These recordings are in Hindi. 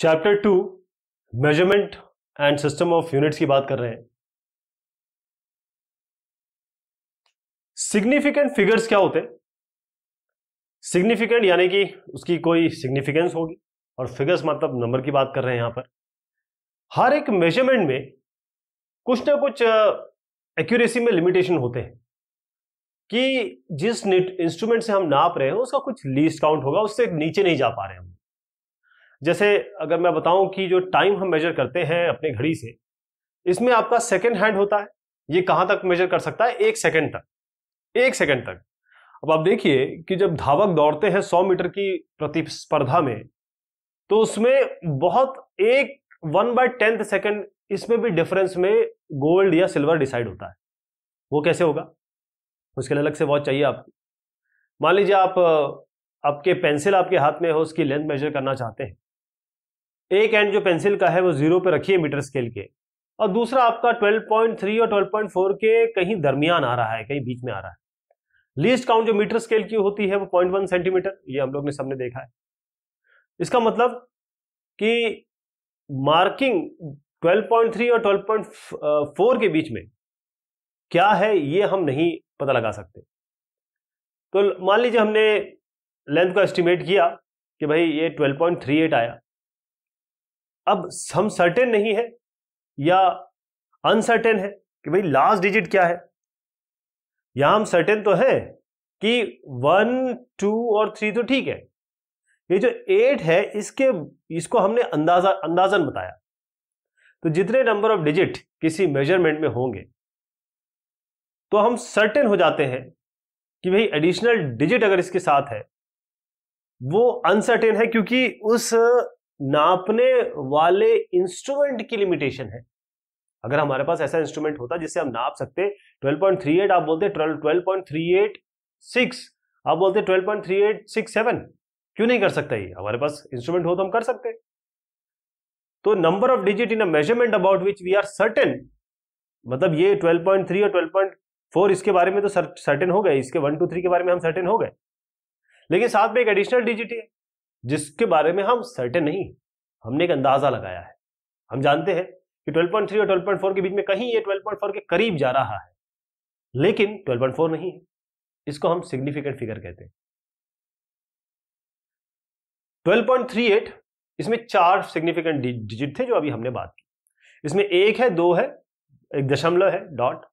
Chapter two measurement and system of units की बात कर रहे हैं सिग्निफिकेंट फिगर्स क्या होते हैं सिग्निफिकेंट यानी कि उसकी कोई सिग्निफिकेंस होगी और फिगर्स मतलब नंबर की बात कर रहे हैं यहां पर हर एक मेजरमेंट में कुछ ना कुछ एक्यूरेसी में लिमिटेशन होते हैं कि जिस इंस्ट्रूमेंट से हम नाप रहे हैं उसका कुछ लीस्ट काउंट होगा उससे नीचे नहीं जा पा रहे हम जैसे अगर मैं बताऊं कि जो टाइम हम मेजर करते हैं अपने घड़ी से इसमें आपका सेकेंड हैंड होता है ये कहां तक मेजर कर सकता है एक सेकेंड तक एक सेकेंड तक अब आप देखिए कि जब धावक दौड़ते हैं 100 मीटर की प्रतिस्पर्धा में तो उसमें बहुत एक वन बाय टेंथ सेकेंड इसमें भी डिफरेंस में गोल्ड या सिल्वर डिसाइड होता है वो कैसे होगा उसके लिए अलग से वॉच चाहिए आपको मान लीजिए आप आपके पेंसिल आपके हाथ में हो उसकी लेंथ मेजर करना चाहते हैं एक एंड जो पेंसिल का है वो जीरो पे रखिए मीटर स्केल के और दूसरा आपका 12.3 और 12.4 के कहीं दरमियान आ रहा है कहीं बीच में आ रहा है लीस्ट काउंट जो मीटर स्केल की होती है वो 0.1 सेंटीमीटर ये हम लोग ने सबने देखा है इसका मतलब कि मार्किंग 12.3 और 12.4 के बीच में क्या है ये हम नहीं पता लगा सकते तो मान लीजिए हमने लेंथ को एस्टिमेट किया कि भाई ये 12.38 आया अब हम सर्टेन नहीं है या अनसर्टेन है कि भाई लास्ट डिजिट क्या है या हम सर्टेन तो है कि वन टू और थ्री तो ठीक है ये जो एट है इसके इसको हमने अंदाजा अंदाजन बताया तो जितने नंबर ऑफ डिजिट किसी मेजरमेंट में होंगे तो हम सर्टेन हो जाते हैं कि भाई एडिशनल डिजिट अगर इसके साथ है वो अनसर्टेन है क्योंकि उस नापने वाले इंस्ट्रूमेंट की लिमिटेशन है अगर हमारे पास ऐसा इंस्ट्रूमेंट होता जिससे हम नाप सकते 12.38 आप बोलते 12.386 आप बोलते 12.3867 क्यों नहीं कर सकता ये हमारे पास इंस्ट्रूमेंट हो तो हम कर सकते तो number of digit in a measurement about which we are certain मतलब ये 12.3 और 12.4 इसके बारे में तो सर्टेन हो गए इसके वन टू थ्री के बारे में हम सर्टेन हो गए लेकिन साथ में एक एडिशनल डिजिट है जिसके बारे में हम सर्टेन नहीं हमने एक अंदाजा लगाया है हम जानते हैं कि 12.3 और 12.4 के बीच में कहीं ये 12.4 के करीब जा रहा है लेकिन 12.4 नहीं है इसको हम सिग्निफिकेंट फिगर कहते हैं 12.38 इसमें चार सिग्निफिकेंट डिजिट थे जो अभी हमने बात की इसमें एक है दो है एक दशमलव है डॉट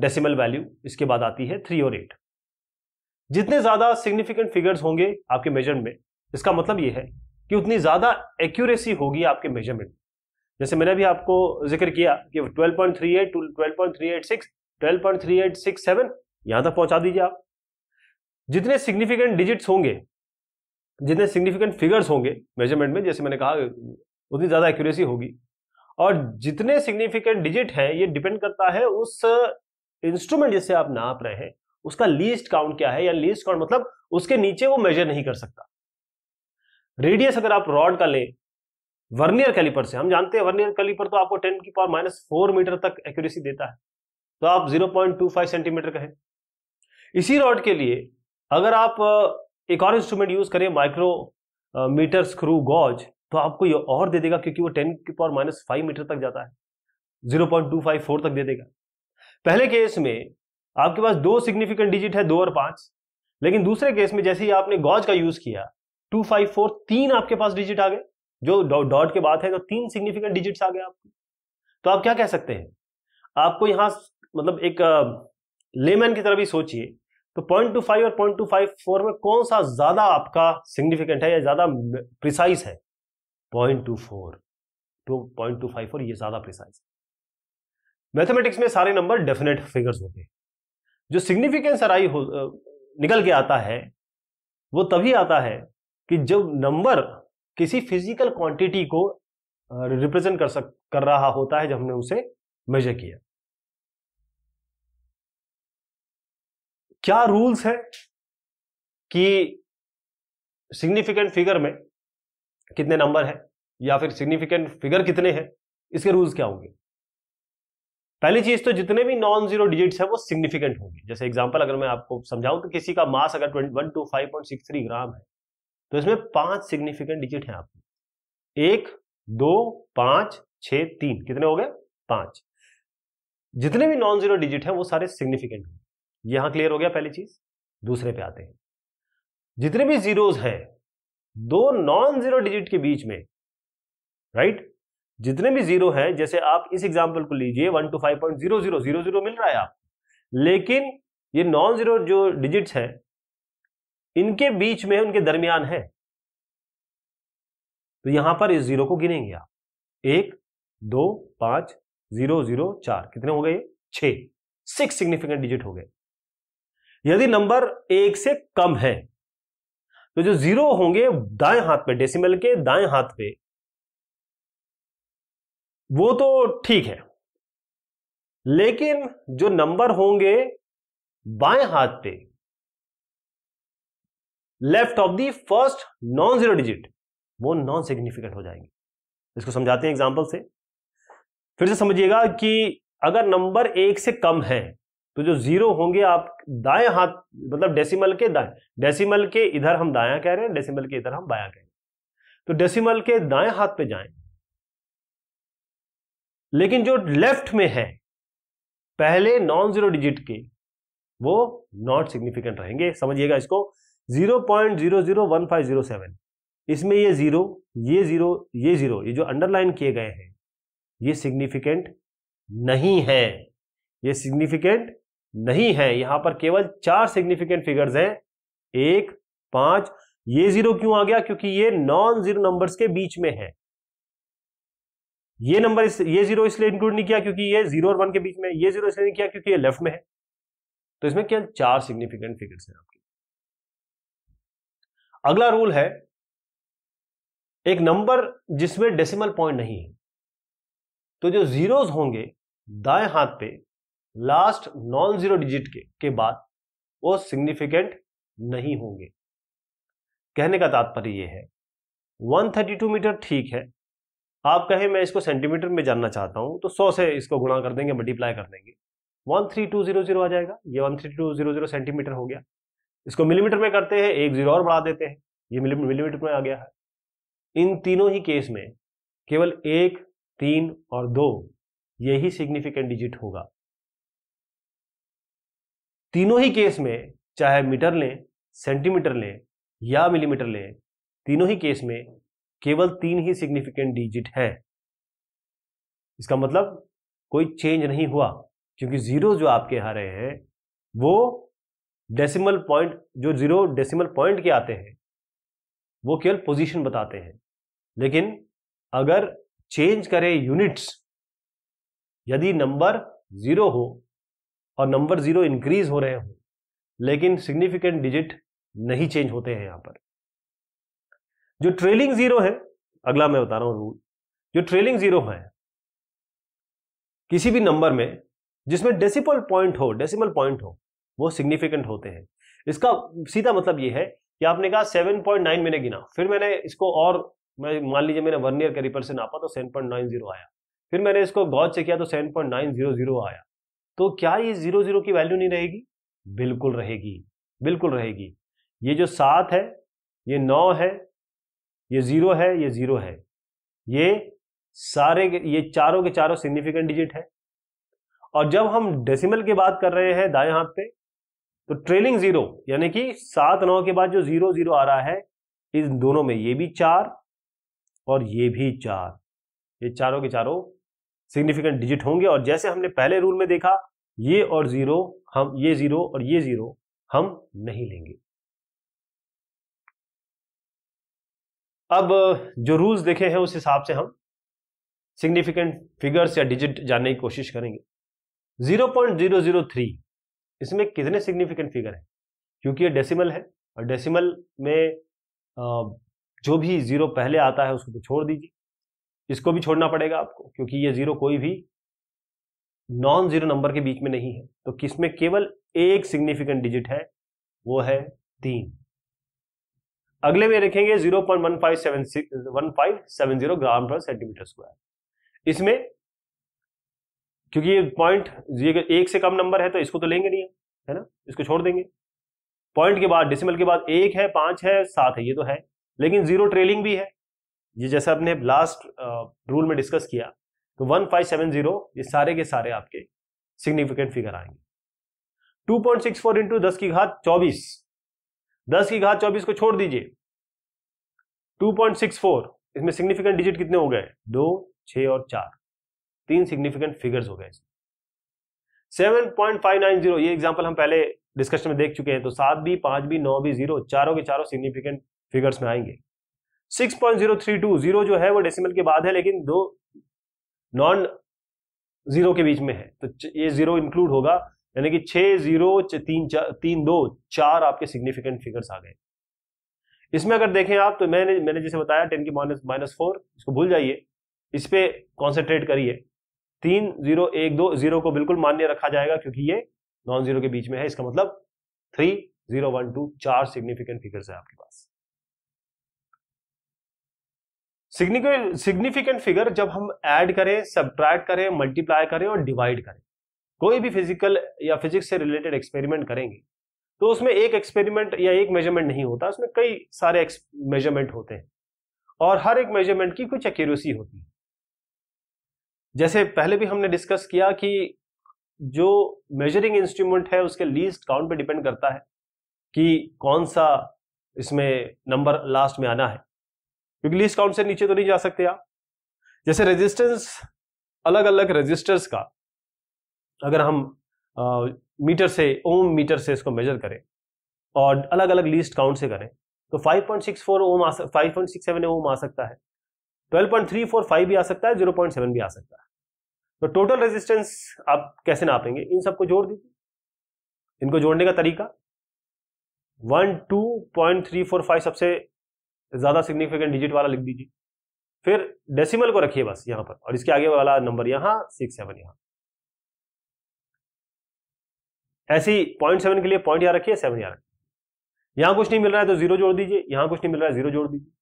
डेसिमल वैल्यू इसके बाद आती है थ्री और एट जितने ज्यादा सिग्निफिकेंट फिगर्स होंगे आपके मेजर में इसका मतलब ये है कि उतनी ज़्यादा एक्यूरेसी होगी आपके मेजरमेंट जैसे मैंने भी आपको जिक्र किया कि 12.38 टू 12.386 12.3867 यहां तक पहुंचा दीजिए आप जितने सिग्निफिकेंट डिजिट्स होंगे जितने सिग्निफिकेंट फिगर्स होंगे मेजरमेंट में जैसे मैंने कहा उतनी ज़्यादा एक्यूरेसी होगी और जितने सिग्निफिकेंट डिजिट है ये डिपेंड करता है उस इंस्ट्रूमेंट जिससे आप नाप रहे हैं उसका लीस्ट काउंट क्या है या लीस्ट काउंट मतलब उसके नीचे वो मेजर नहीं कर सकता रेडियस अगर आप रॉड का ले वर्नियर कैलिपर से हम जानते हैं वर्नियर कैलिपर तो आपको 10 की पावर माइनस फोर मीटर तक एक्यूरेसी देता है तो आप 0.25 सेंटीमीटर कहें इसी रॉड के लिए अगर आप एक और इंस्ट्रूमेंट यूज करें माइक्रो मीटर स्क्रू गॉज तो आपको ये और दे देगा क्योंकि वो 10 की पावर माइनस फाइव मीटर तक जाता है जीरो फोर तक दे देगा पहले केस में आपके पास दो सिग्निफिकेंट डिजिट है दो और पांच लेकिन दूसरे केस में जैसे ही आपने गॉज का यूज किया टू फाइव फोर तीन आपके पास डिजिट आ गए जो डॉट के बाद है तो तीन सिग्निफिकेंट डिजिट्स आ गए आपको तो आप क्या कह सकते हैं आपको यहां मतलब एक लेमैन की तरह भी सोचिए तो पॉइंट टू फाइव और पॉइंट टू फाइव फोर में कौन सा ज्यादा आपका सिग्निफिकेंट है या ज्यादा प्रिसाइज है point two four two point two five four ये ज्यादा प्रिसाइज है मैथमेटिक्स में सारे नंबर डेफिनेट फिगर्स होते हैं जो सिग्निफिकेंस अराई हो निकल के आता है वो तभी आता है कि जब नंबर किसी फिजिकल क्वांटिटी को रिप्रेजेंट कर सक कर रहा होता है जब हमने उसे मेजर किया क्या रूल्स है कि सिग्निफिकेंट फिगर में कितने नंबर है या फिर सिग्निफिकेंट फिगर कितने हैं इसके रूल्स क्या होंगे पहली चीज तो जितने भी नॉन जीरो डिजिट्स है वो सिग्निफिकेंट होंगे जैसे एग्जांपल अगर मैं आपको समझाऊं तो किसी का मास अगर one two five point six three gram है तो इसमें पांच सिग्निफिकेंट डिजिट हैं आपके एक दो पांच छ तीन कितने हो गए पांच जितने भी नॉन जीरो डिजिट हैं वो सारे सिग्निफिकेंट हैं यहां क्लियर हो गया पहली चीज दूसरे पे आते हैं जितने भी जीरोज हैं दो नॉन जीरो डिजिट के बीच में राइट जितने भी जीरो हैं जैसे आप इस एग्जाम्पल को लीजिए one two five point zero zero zero zero मिल रहा है आप लेकिन ये नॉन जीरो जो डिजिट्स हैं इनके बीच में उनके दरमियान है तो यहां पर इस जीरो को गिनेंगे आप एक दो पांच जीरो जीरो चार कितने हो गए छह सिक्स सिग्निफिकेंट डिजिट हो गए यदि नंबर एक से कम है तो जो जीरो होंगे दाएं हाथ पे डेसिमल के दाएं हाथ पे वो तो ठीक है लेकिन जो नंबर होंगे बाएं हाथ पे left of the first non zero digit वो नॉन सिग्निफिकेंट हो जाएंगे इसको समझाते हैं एग्जाम्पल से फिर से समझिएगा कि अगर नंबर एक से कम है तो जो जीरो होंगे आप दाएं हाथ मतलब डेसिमल के दाएं डेसिमल के इधर हम दाया कह रहे हैं डेसिमल के इधर हम बाया कह रहे हैं तो डेसिमल के दाएं हाथ पे जाएं लेकिन जो लेफ्ट में है पहले नॉन जीरो डिजिट के वो नॉट सिग्निफिकेंट रहेंगे समझिएगा इसको zero point zero zero one five zero seven इसमें ये जीरो ये जीरो ये जीरो ये जो अंडरलाइन किए गए हैं ये सिग्निफिकेंट नहीं है ये सिग्निफिकेंट नहीं है यहां पर केवल चार सिग्निफिकेंट फिगर्स हैं एक पांच ये जीरो क्यों आ गया क्योंकि ये नॉन जीरो नंबर्स के बीच में है ये नंबर इस, ये जीरो इसलिए इंक्लूड नहीं किया क्योंकि ये जीरो और वन के बीच में ये जीरो इसलिए नहीं किया क्योंकि ये लेफ्ट में है तो इसमें केवल चार सिग्निफिकेंट फिगर्स हैं आपके अगला रूल है एक नंबर जिसमें डेसिमल पॉइंट नहीं है तो जो जीरोस होंगे दाएं हाथ पे लास्ट नॉन जीरो डिजिट के, के बाद वो सिग्निफिकेंट नहीं होंगे कहने का तात्पर्य यह है 132 मीटर ठीक है आप कहें मैं इसको सेंटीमीटर में जानना चाहता हूं तो 100 से इसको गुणा कर देंगे मल्टीप्लाई कर देंगे 13200 आ जाएगा ये 13200 सेंटीमीटर हो गया इसको मिलीमीटर में करते हैं एक जीरो और बढ़ा देते हैं ये मिलीमीटर में आ गया है इन तीनों ही केस में केवल एक तीन और दो यही सिग्निफिकेंट डिजिट होगा तीनों ही केस में चाहे मीटर लें सेंटीमीटर लें या मिलीमीटर लें तीनों ही केस में केवल तीन ही सिग्निफिकेंट डिजिट है इसका मतलब कोई चेंज नहीं हुआ क्योंकि जीरो जो आपके आ रहे हैं वो डेसिमल पॉइंट जो जीरो डेसिमल पॉइंट के आते हैं वो केवल पोजीशन बताते हैं लेकिन अगर चेंज करें यूनिट्स यदि नंबर जीरो हो और नंबर जीरो इंक्रीज हो रहे हो लेकिन सिग्निफिकेंट डिजिट नहीं चेंज होते हैं यहां पर जो ट्रेलिंग जीरो है अगला मैं बता रहा हूं रूल जो ट्रेलिंग जीरो है किसी भी नंबर में जिसमें डेसिमल पॉइंट हो डेसिमल पॉइंट हो वो सिग्निफिकेंट होते हैं इसका सीधा मतलब ये है कि आपने कहा 7.9 मैंने गिना फिर मैंने इसको और मैं मान लीजिए मैंने वन ईयर करीपर से नापा तो 7.90 आया फिर मैंने इसको गौज से किया तो 7.900 आया तो क्या ये जीरो जीरो की वैल्यू नहीं रहेगी बिल्कुल रहेगी बिल्कुल रहेगी ये जो सात है ये नौ है ये जीरो है ये जीरो है ये सारे ये चारों के चारों सिग्निफिकेंट डिजिट है और जब हम डेसिमल की बात कर रहे हैं दाएं हाथ पे तो ट्रेलिंग जीरो यानी कि सात नौ के बाद जो जीरो जीरो आ रहा है इन दोनों में ये भी चार और ये भी चार ये चारों के चारों सिग्निफिकेंट डिजिट होंगे और जैसे हमने पहले रूल में देखा ये और जीरो हम ये जीरो और ये जीरो हम नहीं लेंगे अब जो रूल्स देखे हैं उस हिसाब से हम सिग्निफिकेंट फिगर्स या डिजिट जानने की कोशिश करेंगे थ्री इसमें कितने सिग्निफिकेंट फिगर हैं क्योंकि ये डेसिमल है और डेसिमल में जो भी ज़ीरो पहले आता है उसको तो छोड़ दीजिए इसको भी छोड़ना पड़ेगा आपको क्योंकि ये ज़ीरो कोई भी नॉन ज़ीरो नंबर के बीच में नहीं है तो किस में केवल एक सिग्निफिकेंट डिजिट है वो है तीन अगले में रखेंगे zero point one five seven six one five seven zero gram पर सेंटीमीटर स्क्वायर इसमें क्योंकि ये पॉइंट ये एक से कम नंबर है तो इसको तो लेंगे नहीं है ना इसको छोड़ देंगे पॉइंट के बाद डिसिमल के बाद एक है पांच है सात है ये तो है लेकिन जीरो ट्रेलिंग भी है ये जैसा आपने लास्ट रूल में डिस्कस किया तो वन फाइव सेवन जीरो ये सारे के सारे आपके सिग्निफिकेंट फिगर आएंगे two point six four into दस की घात चौबीस दस की घात चौबीस को छोड़ दीजिए टू पॉइंट सिक्स फोर इसमें सिग्निफिकेंट डिजिट कितने हो गए दो छ और चार तीन सिग्निफिकेंट फिगर्स हो गए seven point five nine zero ये एग्जाम्पल हम पहले डिस्कशन में देख चुके हैं तो सात भी पांच भी नौ भी जीरो चारों के चारों सिग्निफिकेंट फिगर्स में आएंगे six point zero three two zero जो है वो डेसिमल के बाद है लेकिन दो नॉन जीरो के बीच में है तो ये जीरो इंक्लूड होगा यानी कि छह जीरो तीन चार तीन दो चार आपके सिग्निफिकेंट फिगर्स आ गए इसमें अगर देखें आप तो मैंने मैंने जैसे बताया टेन की माइनस माइनस फोर इसको भूल जाइए इस पर कॉन्सेंट्रेट करिए तीन जीरो एक दो जीरो को बिल्कुल मान्य रखा जाएगा क्योंकि ये नॉन जीरो के बीच में है इसका मतलब थ्री जीरो वन टू चार सिग्निफिकेंट फिगर्स है आपके पास सिग्निफिकेंट फिगर जब हम ऐड करें सब्ट्रैक्ट करें मल्टीप्लाई करें और डिवाइड करें कोई भी फिजिकल या फिजिक्स से रिलेटेड एक्सपेरिमेंट करेंगे तो उसमें एक एक्सपेरिमेंट या एक मेजरमेंट नहीं होता उसमें कई सारे मेजरमेंट होते हैं और हर एक मेजरमेंट की कुछ एक्यूरेसी होती है जैसे पहले भी हमने डिस्कस किया कि जो मेजरिंग इंस्ट्रूमेंट है उसके लीस्ट काउंट पे डिपेंड करता है कि कौन सा इसमें नंबर लास्ट में आना है क्योंकि लीस्ट काउंट से नीचे तो नहीं जा सकते आप जैसे रेजिस्टेंस अलग अलग रेजिस्टर्स का अगर हम आ, मीटर से ओम मीटर से इसको मेजर करें और अलग अलग लीस्ट काउंट से करें तो 5.64 ओम आ 5.67 ओम आ सकता है 12.345 भी आ सकता है 0.7 भी आ सकता है तो टोटल रेजिस्टेंस आप कैसे नापेंगे इन सबको जोड़ दीजिए इनको जोड़ने का तरीका one two point three four five सबसे ज्यादा सिग्निफिकेंट डिजिट वाला लिख दीजिए फिर डेसिमल को रखिए बस यहां पर और इसके आगे वाला नंबर यहां सिक्स सेवन यहां ऐसी पॉइंट सेवन के लिए पॉइंट यहां रखिए सेवन यहां रखिए यहां कुछ नहीं मिल रहा है तो जीरो जोड़ दीजिए यहां कुछ नहीं मिल रहा है जीरो जोड़ दीजिए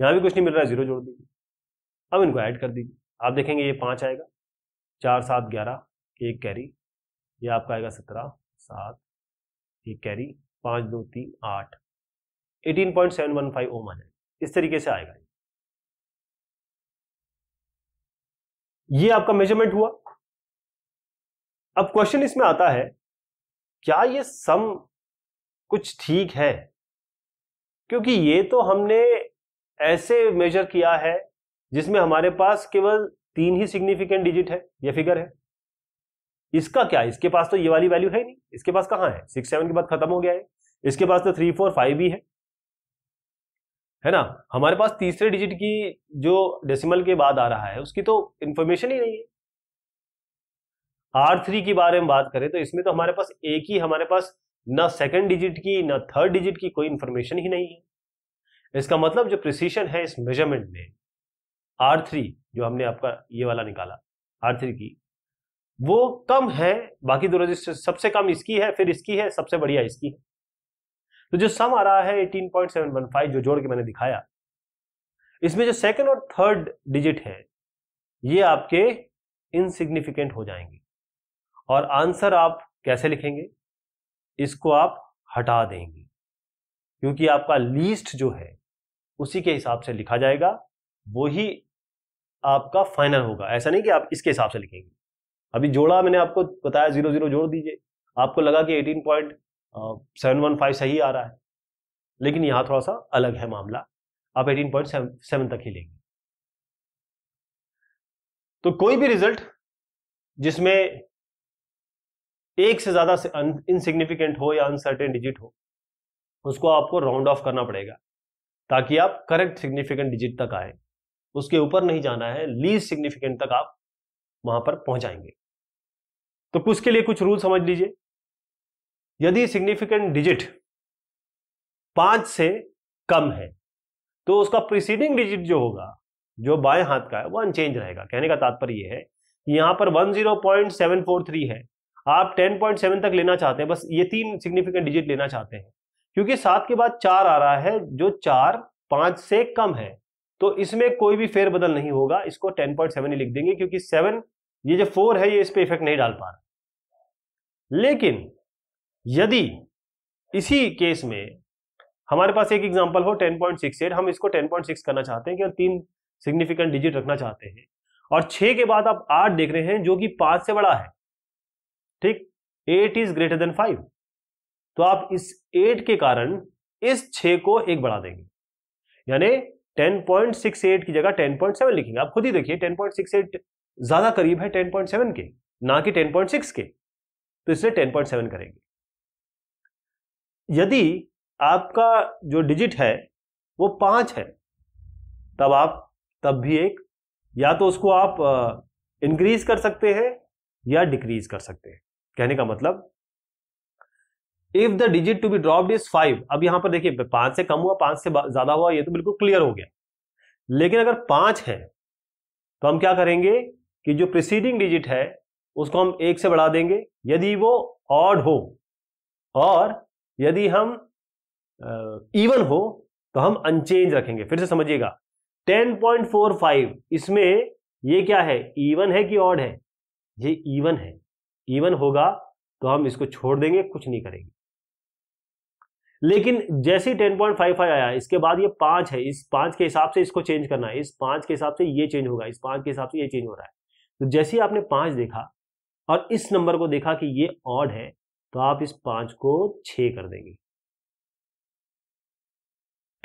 यहां भी कुछ नहीं मिल रहा है जीरो जोड़ दीजिए अब इनको ऐड कर दीजिए आप देखेंगे ये पांच आएगा चार सात ग्यारह एक कैरी ये आपका आएगा सत्रह सात एक कैरी पाँच दो तीन आठ eighteen point seven one five ohm आ जाएगा इस तरीके से आएगा ये आपका मेजरमेंट हुआ अब क्वेश्चन इसमें आता है क्या ये सम कुछ ठीक है क्योंकि ये तो हमने ऐसे मेजर किया है जिसमें हमारे पास केवल तीन ही सिग्निफिकेंट डिजिट है यह फिगर है इसका क्या इसके पास तो ये वाली वैल्यू है नहीं इसके पास कहां है सिक्स सेवन के बाद खत्म हो गया है इसके पास तो थ्री फोर फाइव ही है है ना हमारे पास तीसरे डिजिट की जो डेसिमल के बाद आ रहा है उसकी तो इंफॉर्मेशन ही नहीं है आर थ्री के बारे में बात करें तो इसमें तो हमारे पास एक ही हमारे पास ना सेकंड डिजिट की ना थर्ड डिजिट की कोई इंफॉर्मेशन ही नहीं है इसका मतलब जो प्रिसीशन है इस मेजरमेंट में आर थ्री जो हमने आपका ये वाला निकाला आर थ्री की वो कम है बाकी दो रजिस्टर सबसे कम इसकी है फिर इसकी है सबसे बढ़िया इसकी है तो जो सम आ रहा है 18.715 जो जोड़ के मैंने दिखाया इसमें जो सेकंड और थर्ड डिजिट है ये आपके इनसिग्निफिकेंट हो जाएंगे और आंसर आप कैसे लिखेंगे इसको आप हटा देंगे क्योंकि आपका लीस्ट जो है उसी के हिसाब से लिखा जाएगा वही आपका फाइनल होगा ऐसा नहीं कि आप इसके हिसाब से लिखेंगे अभी जोड़ा मैंने आपको बताया जीरो जीरो जोड़ दीजिए आपको लगा कि eighteen point seven one five सही आ रहा है लेकिन यहाँ थोड़ा सा अलग है मामला आप एटीन पॉइंट सेवन तक ही लेंगे तो कोई भी रिजल्ट जिसमें एक से ज्यादा इनसिग्निफिकेंट हो या अनसर्टेन डिजिट हो उसको आपको राउंड ऑफ करना पड़ेगा ताकि आप करेक्ट सिग्निफिकेंट डिजिट तक आएं उसके ऊपर नहीं जाना है लीज सिग्निफिकेंट तक आप वहां पर पहुंचाएंगे तो कुछ के लिए कुछ रूल समझ लीजिए यदि सिग्निफिकेंट डिजिट पांच से कम है तो उसका प्रीसीडिंग डिजिट जो होगा जो बाएं हाथ का है वो अनचेंज रहेगा कहने का तात्पर्य यह है कि यहां पर 10.743 है आप 10.7 तक लेना चाहते हैं बस ये तीन सिग्निफिकेंट डिजिट लेना चाहते हैं क्योंकि सात के बाद चार आ रहा है जो चार पांच से कम है तो इसमें कोई भी फेर बदल नहीं होगा इसको 10.7 ही लिख देंगे क्योंकि 7 ये जो 4 है ये इस पर इफेक्ट नहीं डाल पा रहा लेकिन यदि इसी केस में हमारे पास एक एग्जांपल हो 10.68 हम इसको 10.6 करना चाहते हैं कि तीन सिग्निफिकेंट डिजिट रखना चाहते हैं और छह के बाद आप आठ देख रहे हैं जो कि पांच से बड़ा है ठीक eight is greater than five तो आप इस एट के कारण इस छे को एक बढ़ा देंगे यानी 10.68 की जगह 10.7 लिखेंगे आप खुद ही देखिए 10.68 ज्यादा करीब है 10.7 के ना कि 10.6 के तो इसलिए 10.7 करेंगे यदि आपका जो डिजिट है वो पांच है तब आप तब भी एक या तो उसको आप इंक्रीज कर सकते हैं या डिक्रीज कर सकते हैं कहने का मतलब if the digit to be dropped is five अब यहां पर देखिए पांच से कम हुआ पांच से ज्यादा हुआ ये तो बिल्कुल क्लियर हो गया लेकिन अगर पांच है तो हम क्या करेंगे कि जो प्रिसीडिंग डिजिट है उसको हम एक से बढ़ा देंगे यदि वो ऑड हो और यदि हम इवन हो तो हम अनचेंज रखेंगे फिर से समझिएगा 10.45 इसमें ये क्या है इवन है कि ऑड है ये इवन है इवन होगा तो हम इसको छोड़ देंगे कुछ नहीं करेंगे लेकिन जैसे टेन पॉइंट फाइव फाइव आया इसके बाद ये पांच है इस पांच के हिसाब से इसको चेंज करना है इस पांच के हिसाब से ये चेंज होगा इस पांच के हिसाब से ये चेंज हो रहा है तो जैसे ही आपने पांच देखा और इस नंबर को देखा कि ये ऑड है तो आप इस पांच को छ कर देंगे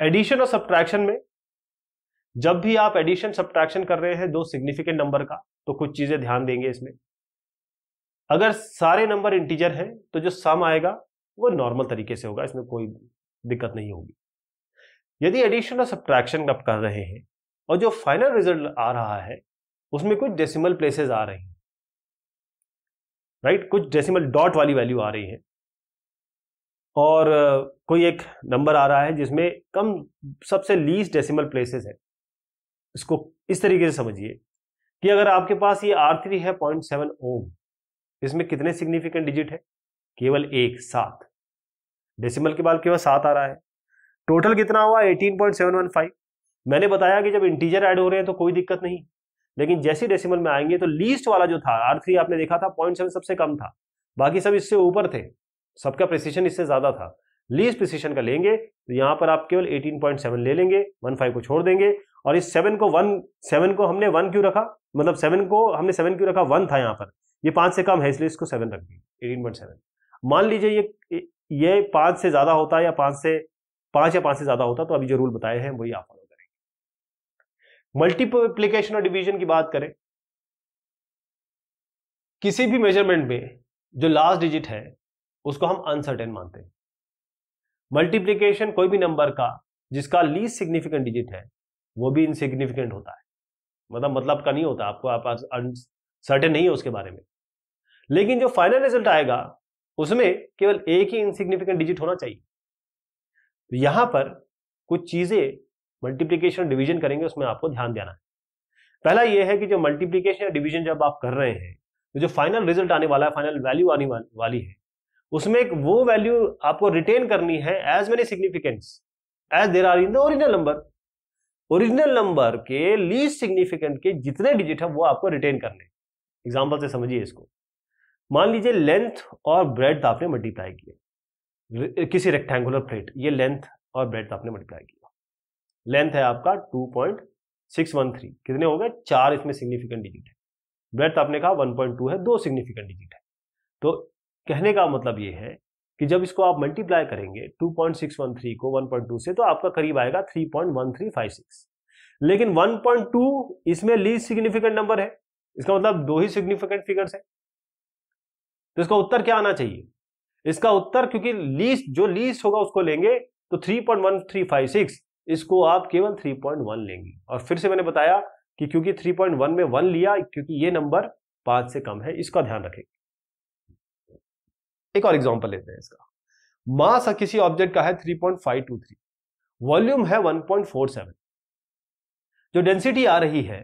एडिशन और सब्ट्रैक्शन में जब भी आप एडिशन सब्ट्रैक्शन कर रहे हैं दो सिग्निफिकेंट नंबर का तो कुछ चीजें ध्यान देंगे इसमें अगर सारे नंबर इंटीजर हैं तो जो सम आएगा वो नॉर्मल तरीके से होगा इसमें कोई दिक्कत नहीं होगी यदि एडिशन और सब्ट्रैक्शन आप कर रहे हैं और जो फाइनल रिजल्ट आ रहा है उसमें कुछ डेसिमल प्लेसेस आ रही हैं राइट कुछ डेसिमल डॉट वाली वैल्यू आ रही है और कोई एक नंबर आ रहा है जिसमें कम सबसे लीस्ट डेसिमल प्लेसेस है इसको इस तरीके से समझिए कि अगर आपके पास ये आर थ्री है पॉइंट सेवन ओम इसमें कितने सिग्निफिकेंट डिजिट है केवल एक सात डेसिमल के बाद केवल सात आ रहा है टोटल कितना हुआ 18.715 मैंने बताया कि जब इंटीजर ऐड हो रहे हैं तो कोई दिक्कत नहीं लेकिन जैसे डेसिमल में आएंगे तो लीस्ट वाला जो था आर थ्री आपने देखा था पॉइंट सेवन सबसे कम था बाकी सब इससे ऊपर थे सबका प्रिसिशन इससे ज्यादा था लीस्ट प्रिसिशन का लेंगे तो यहाँ पर आप केवल 18.7 ले लेंगे 15 को छोड़ देंगे और इस 7 को 1 7 को हमने 1 क्यों रखा मतलब 7 को हमने 7 क्यों रखा 1 था यहाँ पर ये 5 से कम है इसलिए इसको 7 रख देंगे 18.7 मान लीजिए ये ये पांच से ज्यादा होता है या पांच से पांच या पांच से ज्यादा होता तो अभी जो रूल बताए हैं वही आप फॉलो करेंगे मल्टीप्लीकेशन और डिवीजन की बात करें किसी भी मेजरमेंट में जो लास्ट डिजिट है उसको हम अनसर्टेन मानते हैं मल्टीप्लीकेशन कोई भी नंबर का जिसका लीस्ट सिग्निफिकेंट डिजिट है वो भी इनसिग्निफिकेंट होता है मतलब मतलब का नहीं होता आपको आप सर्टेन नहीं है उसके बारे में लेकिन जो फाइनल रिजल्ट आएगा उसमें केवल एक ही इनसिग्निफिकेंट डिजिट होना चाहिए तो यहां पर कुछ चीजें मल्टीप्लीकेशन डिवीजन करेंगे उसमें आपको ध्यान देना है पहला यह है कि जो मल्टीप्लीकेशन या डिवीजन जब आप कर रहे हैं तो जो फाइनल रिजल्ट आने वाला है फाइनल वैल्यू आने वाली है उसमें एक वो वैल्यू आपको रिटेन करनी है as many significance as there are in the original number original number के लीस्ट सिग्निफिकेंट के जितने डिजिट है वो आपको रिटेन करने एग्जाम्पल से समझिए इसको मान लीजिए लेंथ और ब्रेड आपने मल्टीप्लाई किया किसी रेक्टेंगुलर प्लेट ये लेंथ और ब्रेड आपने मल्टीप्लाई किया लेंथ है आपका 2.613 कितने हो गए चार इसमें सिग्निफिकेंट डिजिट है ब्रेड आपने कहा 1.2 है दो सिग्निफिकेंट डिजिट है तो कहने का मतलब ये है कि जब इसको आप मल्टीप्लाई करेंगे 2.613 को 1.2 से तो आपका करीब आएगा 3.1356 लेकिन 1.2 इसमें लीज सिग्निफिकेंट नंबर है इसका मतलब दो ही सिग्निफिकेंट फिगर्स है तो इसका उत्तर क्या आना चाहिए इसका उत्तर क्योंकि लीस्ट जो लीस्ट होगा उसको लेंगे तो 3.1356 इसको आप केवल 3.1 लेंगे और फिर से मैंने बताया कि क्योंकि 3.1 में 1 लिया क्योंकि ये नंबर पांच से कम है इसका ध्यान रखेंगे एक और एग्जाम्पल लेते हैं इसका मास किसी ऑब्जेक्ट का है 3.523 वॉल्यूम है 1.47 जो डेंसिटी आ रही है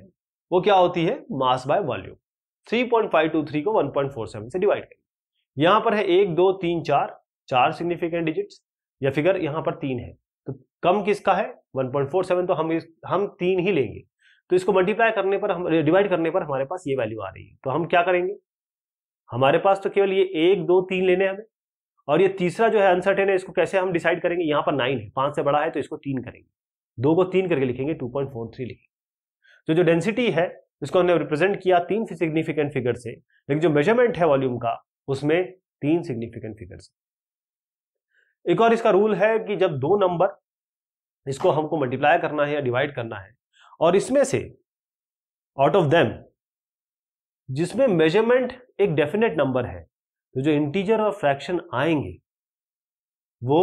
वो क्या होती है मास बाय वॉल्यूम थ्री को वन से डिवाइड करें यहां पर है एक दो तीन चार चार सिग्निफिकेंट डिजिट्स या फिगर यहां पर तीन है तो कम किसका है 1.47 तो हम इस, हम तीन ही लेंगे तो इसको मल्टीप्लाई करने पर हम डिवाइड करने पर हमारे पास ये वैल्यू आ रही है तो हम क्या करेंगे हमारे पास तो केवल ये एक दो तीन लेने हमें और ये तीसरा जो है अनसर्टेन है इसको कैसे हम डिसाइड करेंगे यहां पर नाइन है पांच से बड़ा है तो इसको तीन करेंगे दो को तीन करके लिखेंगे टू पॉइंट फोर थ्री लिखेंगे तो जो डेंसिटी है इसको हमने रिप्रेजेंट किया तीन सिग्निफिकेंट फिगर से लेकिन जो मेजरमेंट है वॉल्यूम का उसमें तीन सिग्निफिकेंट फिगर्स एक और इसका रूल है कि जब दो नंबर इसको हमको मल्टीप्लाई करना है या डिवाइड करना है और इसमें से आउट ऑफ देम जिसमें मेजरमेंट एक डेफिनेट नंबर है तो जो इंटीजर और फ्रैक्शन आएंगे वो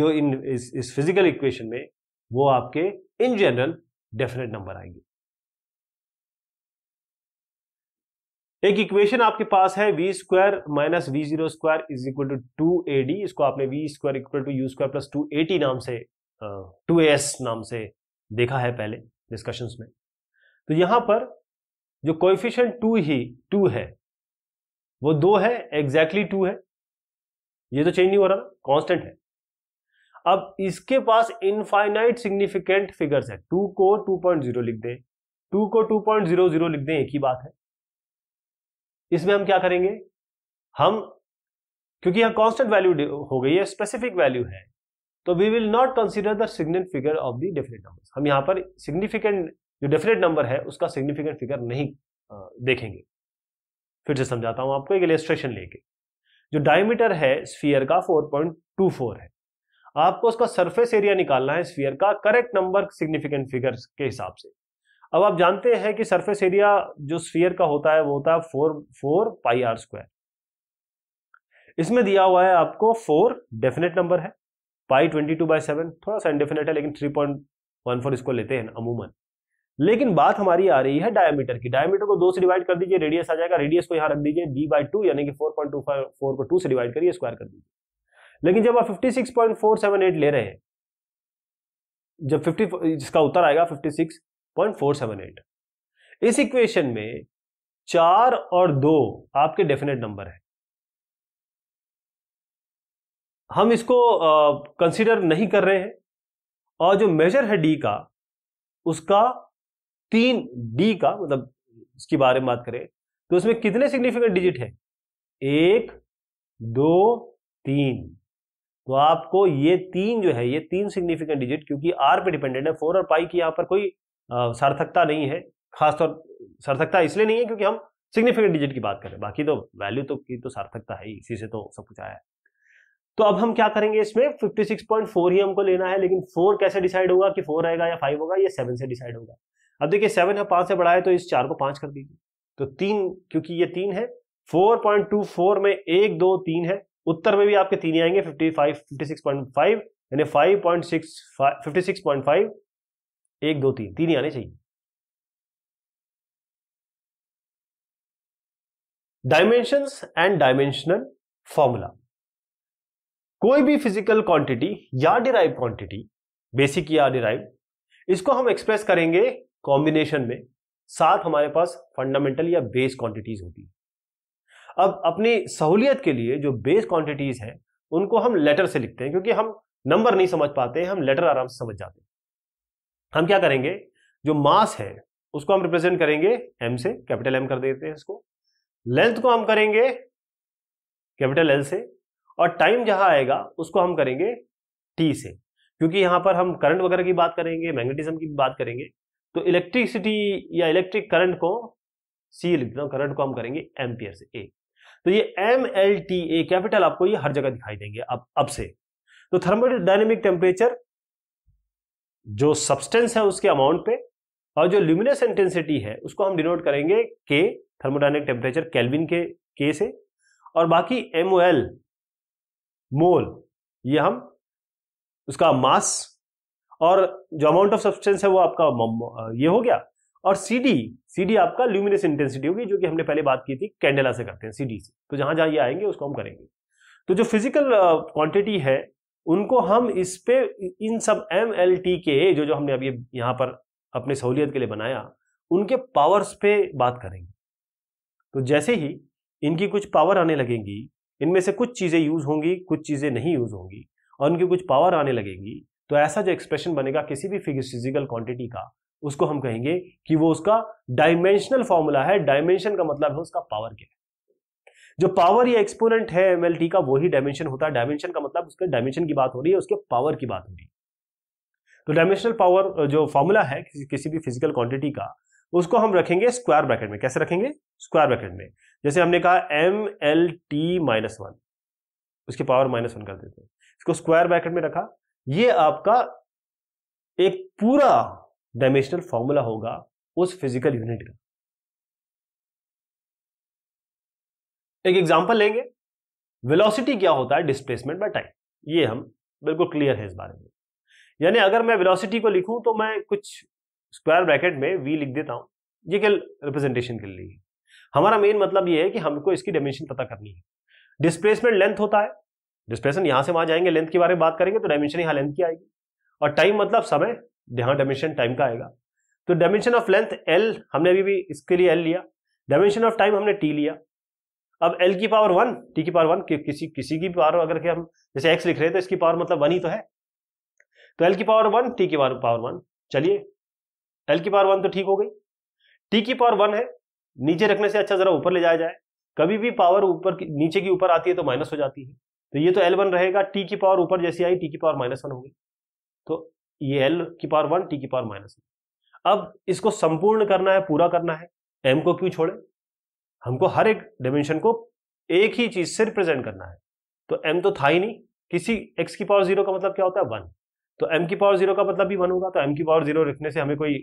जो इन इस, इस फिजिकल इक्वेशन में वो आपके इन जनरल डेफिनेट नंबर आएंगे एक इक्वेशन आपके पास है V square minus V zero square is equal to two A D इसको आपने V square equal to U square plus two A T नाम से टू ए एस नाम से देखा है पहले डिस्कशन में तो यहां पर जो कोएफिशिएंट टू ही टू है वो दो है एग्जैक्टली टू है ये तो चेंज नहीं हो रहा ना कॉन्स्टेंट है अब इसके पास इनफाइनाइट सिग्निफिकेंट फिगर्स है टू को टू पॉइंट जीरो लिख दें टू को टू पॉइंट जीरो जीरो लिख दें एक ही बात है इसमें हम क्या करेंगे हम क्योंकि यहां कांस्टेंट वैल्यू हो गई है स्पेसिफिक वैल्यू है तो we will not consider the significant figure of the definite number हम यहां पर सिग्निफिकेंट जो डेफिनेट नंबर है उसका सिग्निफिकेंट फिगर नहीं देखेंगे फिर से समझाता हूं आपको एक इलेस्ट्रेशन लेके जो डायमीटर है स्फीयर का 4.24 है आपको उसका सरफेस एरिया निकालना है स्फीयर का करेक्ट नंबर सिग्निफिकेंट फिगर्स के हिसाब से अब आप जानते हैं कि सरफेस एरिया जो स्फीयर का होता है वो होता है four four pi R square इसमें दिया हुआ है आपको फोर डेफिनेट नंबर है pi twenty two by seven थोड़ा सा इनडेफिनेट है लेकिन थ्री पॉइंट वन फोर इसको लेते हैं अमूमन लेकिन बात हमारी आ रही है डायमीटर की डायमीटर को दो से डिवाइड कर दीजिए रेडियस आ जाएगा रेडियस को यहाँ रख दीजिए डी बाई टू यानी कि four point two five four को टू से डिवाइड करिए स्क्वायर कर दीजिए लेकिन जब आप fifty six point four seven eight ले रहे हैं जब फिफ्टी जिसका उत्तर आएगा fifty six point four seven eight इस इक्वेशन में चार और दो आपके डेफिनेट नंबर है हम इसको कंसीडर uh, नहीं कर रहे हैं और जो मेजर है डी का उसका तीन डी का मतलब इसके बारे में बात करें तो उसमें कितने सिग्निफिकेंट डिजिट है एक दो तीन तो आपको ये तीन जो है ये तीन सिग्निफिकेंट डिजिट क्योंकि आर पे डिपेंडेंट है फोर और पाई की यहां पर कोई सार्थकता नहीं है खासतौर सार्थकता इसलिए नहीं है क्योंकि हम सिग्निफिकेंट डिजिट की बात करें बाकी तो वैल्यू तो की तो सार्थकता है इसी से तो सब कुछ आया है तो अब हम क्या करेंगे इसमें 56.4 ही हमको लेना है लेकिन 4 कैसे डिसाइड होगा कि 4 रहेगा या 5 होगा या 7 से डिसाइड होगा अब देखिए 7 है 5 से बढ़ाए तो इस 4 को 5 कर दीजिए तो तीन क्योंकि ये तीन है 4.24 में एक दो तीन है उत्तर में भी आपके तीन आएंगे 55 56.5 यानी 5.6 56.5 एक दो तीन तीन ही आने चाहिए डायमेंशन एंड डायमेंशनल फॉर्मूला कोई भी फिजिकल क्वांटिटी या डिराइव क्वांटिटी बेसिक या डिराइव इसको हम एक्सप्रेस करेंगे कॉम्बिनेशन में साथ हमारे पास फंडामेंटल या बेस क्वांटिटीज होती है अब अपनी सहूलियत के लिए जो बेस क्वांटिटीज हैं उनको हम लेटर से लिखते हैं क्योंकि हम नंबर नहीं समझ पाते हैं हम लेटर आराम से समझ जाते हैं हम क्या करेंगे जो मास है उसको हम रिप्रेजेंट करेंगे एम से कैपिटल एम कर देते हैं इसको लेंथ को हम करेंगे कैपिटल एल से और टाइम जहां आएगा उसको हम करेंगे टी से क्योंकि यहां पर हम करंट वगैरह की बात करेंगे मैग्नेटिज्म की बात करेंगे तो इलेक्ट्रिसिटी या इलेक्ट्रिक करंट को सी लिखता हूँ करंट को हम करेंगे एम्पियर से ए तो ये M L T A capital आपको ये हर जगह दिखाई देंगे अब अब से तो थर्मोडाइनमिक टेम्परेचर जो सब्सटेंस है उसके अमाउंट पे और जो ल्यूमिनस इंटेंसिटी है उसको हम डिनोट करेंगे के थर्मोडाइनिक टेम्परेचर कैलविन के के से और बाकी एम एल मोल ये हम उसका मास और जो अमाउंट ऑफ सब्सटेंस है वो आपका ये हो गया और सी डी सी डी आपका ल्यूमिनस इंटेंसिटी होगी जो कि हमने पहले बात की थी कैंडेला से करते हैं सी डी से तो जहां जहां ये आएंगे उसको हम करेंगे तो जो फिजिकल क्वांटिटी है उनको हम इस पे इन सब एम एल टी के जो जो हमने अभी यहाँ पर अपनी सहूलियत के लिए बनाया उनके पावर्स पे बात करेंगे तो जैसे ही इनकी कुछ पावर आने लगेंगी इनमें से कुछ चीज़ें यूज़ होंगी कुछ चीज़ें नहीं यूज़ होंगी और उनकी कुछ पावर आने लगेंगी तो ऐसा जो एक्सप्रेशन बनेगा किसी भी फिजिकल क्वांटिटी का उसको हम कहेंगे कि वो उसका डायमेंशनल फॉर्मूला है डायमेंशन का मतलब है उसका पावर क्या है जो पावर या एक्सपोनेंट है एम का वही डायमेंशन होता है डायमेंशन का मतलब उसके डायमेंशन की बात हो रही है उसके पावर की बात हो रही है तो डायमेंशनल पावर जो फॉर्मूला है किसी, किसी भी फिजिकल क्वांटिटी का उसको हम रखेंगे स्क्वायर ब्रैकेट में कैसे रखेंगे स्क्वायर ब्रैकेट में जैसे हमने कहा M L T minus one उसके पावर माइनस वन कर देते हैं इसको स्क्वायर ब्रैकेट में रखा ये आपका एक पूरा डायमेंशनल फॉर्मूला होगा उस फिजिकल यूनिट का एक एग्जाम्पल लेंगे वेलोसिटी क्या होता है डिस्प्लेसमेंट बाय टाइम ये हम बिल्कुल क्लियर है इस बारे में यानी अगर मैं वेलोसिटी को लिखूं तो मैं कुछ स्क्वायर ब्रैकेट में वी लिख देता हूं ये क्या रिप्रेजेंटेशन के लिए हमारा मेन मतलब ये है कि हमको इसकी डायमेंशन पता करनी है डिस्प्लेसमेंट लेंथ होता है डिस्प्लेसमेंट यहां से वहां जाएंगे लेंथ के बारे में बात करेंगे तो डायमेंशन यहाँ लेंथ की आएगी और टाइम मतलब समय यहाँ डायमेंशन टाइम का आएगा तो डायमेंशन ऑफ लेंथ एल हमने अभी भी इसके लिए एल लिया डायमेंशन ऑफ टाइम हमने टी लिया अब एल की पावर वन टी की पावर वन कि, किसी किसी की पावर अगर के हम जैसे एक्स लिख रहे हैं तो इसकी पावर मतलब वन ही तो है तो एल की पावर वन टी की पावर पावर वन चलिए एल की पावर वन तो ठीक हो गई टी की पावर वन है नीचे रखने से अच्छा जरा ऊपर ले जाया जाए कभी भी पावर ऊपर नीचे की ऊपर आती है तो माइनस हो जाती है तो ये तो एल वन रहेगा टी की पावर ऊपर जैसी आई टी की पावर माइनस वन होगी तो ये एल की पावर वन टी की पावर माइनस वन अब इसको संपूर्ण करना है पूरा करना है एम को क्यों छोड़े हमको हर एक डायमेंशन को एक ही चीज से रिप्रेजेंट करना है तो एम तो था ही नहीं किसी एक्स की पावर जीरो का मतलब क्या होता है वन तो एम की पावर जीरो का मतलब भी वन होगा तो एम की पावर जीरो लिखने से हमें कोई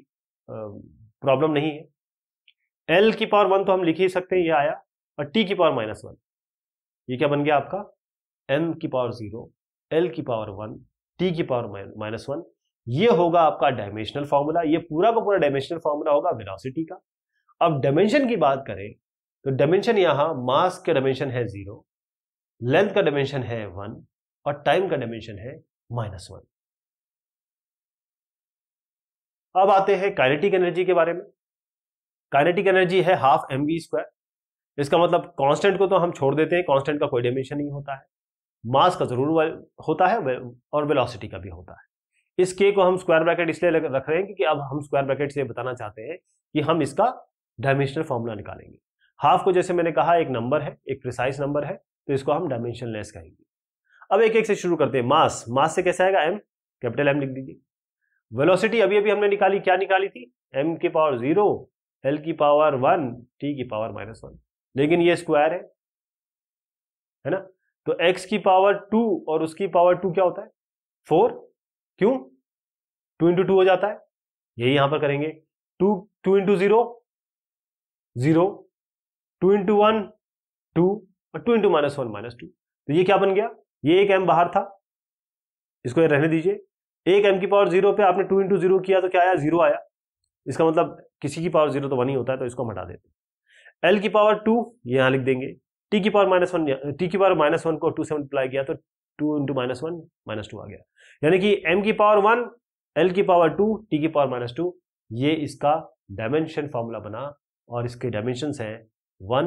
प्रॉब्लम नहीं है एल की पावर वन तो हम लिख ही सकते हैं ये आया और टी की पावर माइनस वन ये क्या बन गया आपका एम की पावर जीरो एल की पावर वन टी की पावर माइनस वन ये होगा आपका डायमेंशनल फॉर्मूला ये पूरा का पूरा डायमेंशनल फॉर्मूला होगा वेलोसिटी का अब डायमेंशन की बात करें तो डायमेंशन यहाँ मास का डायमेंशन है जीरो लेंथ का डायमेंशन है वन और टाइम का डायमेंशन है माइनस वन अब आते हैं काइनेटिक एनर्जी के बारे में काइनेटिक एनर्जी है हाफ एम वी स्क्वायर इसका मतलब कांस्टेंट को तो हम छोड़ देते हैं कांस्टेंट का कोई डायमेंशन नहीं होता है मास का जरूर होता है और वेलोसिटी का भी होता है इस के को हम स्क्वायर ब्रैकेट इसलिए रख रहे हैं क्योंकि अब हम स्क्वायर ब्रैकेट से बताना चाहते हैं कि हम इसका डायमेंशनल फॉर्मूला निकालेंगे हाफ को जैसे मैंने कहा एक नंबर है एक प्रिसाइज नंबर है तो इसको हम डायमेंशन लेस कहेंगे अब एक एक से शुरू करते हैं मास मास से कैसे आएगा एम कैपिटल एम लिख दीजिए वेलोसिटी अभी अभी हमने निकाली क्या निकाली थी एम की पावर जीरो एल की पावर वन टी की पावर माइनस वन लेकिन ये स्क्वायर है है ना तो एक्स की पावर टू और उसकी पावर टू क्या होता है फोर क्यों टू इंटू टू हो जाता है यही यहां पर करेंगे two two into zero zero two into one two और two into minus one minus two तो ये क्या बन गया ये एक एम बाहर था इसको रहने दीजिए एक एम की पावर जीरो पे आपने टू इंटू जीरो किया तो क्या आया जीरो आया इसका मतलब किसी की पावर जीरो तो वन ही होता है तो इसको हटा देते एल की पावर टू यहाँ लिख देंगे टी की पावर माइनस वन टी की पावर माइनस वन को टू से मल्टीप्लाई किया तो two into minus one minus two आ गया यानी कि एम की पावर वन एल की पावर टू टी की पावर माइनस टू ये इसका डायमेंशन फॉर्मूला बना और इसके डायमेंशन हैं वन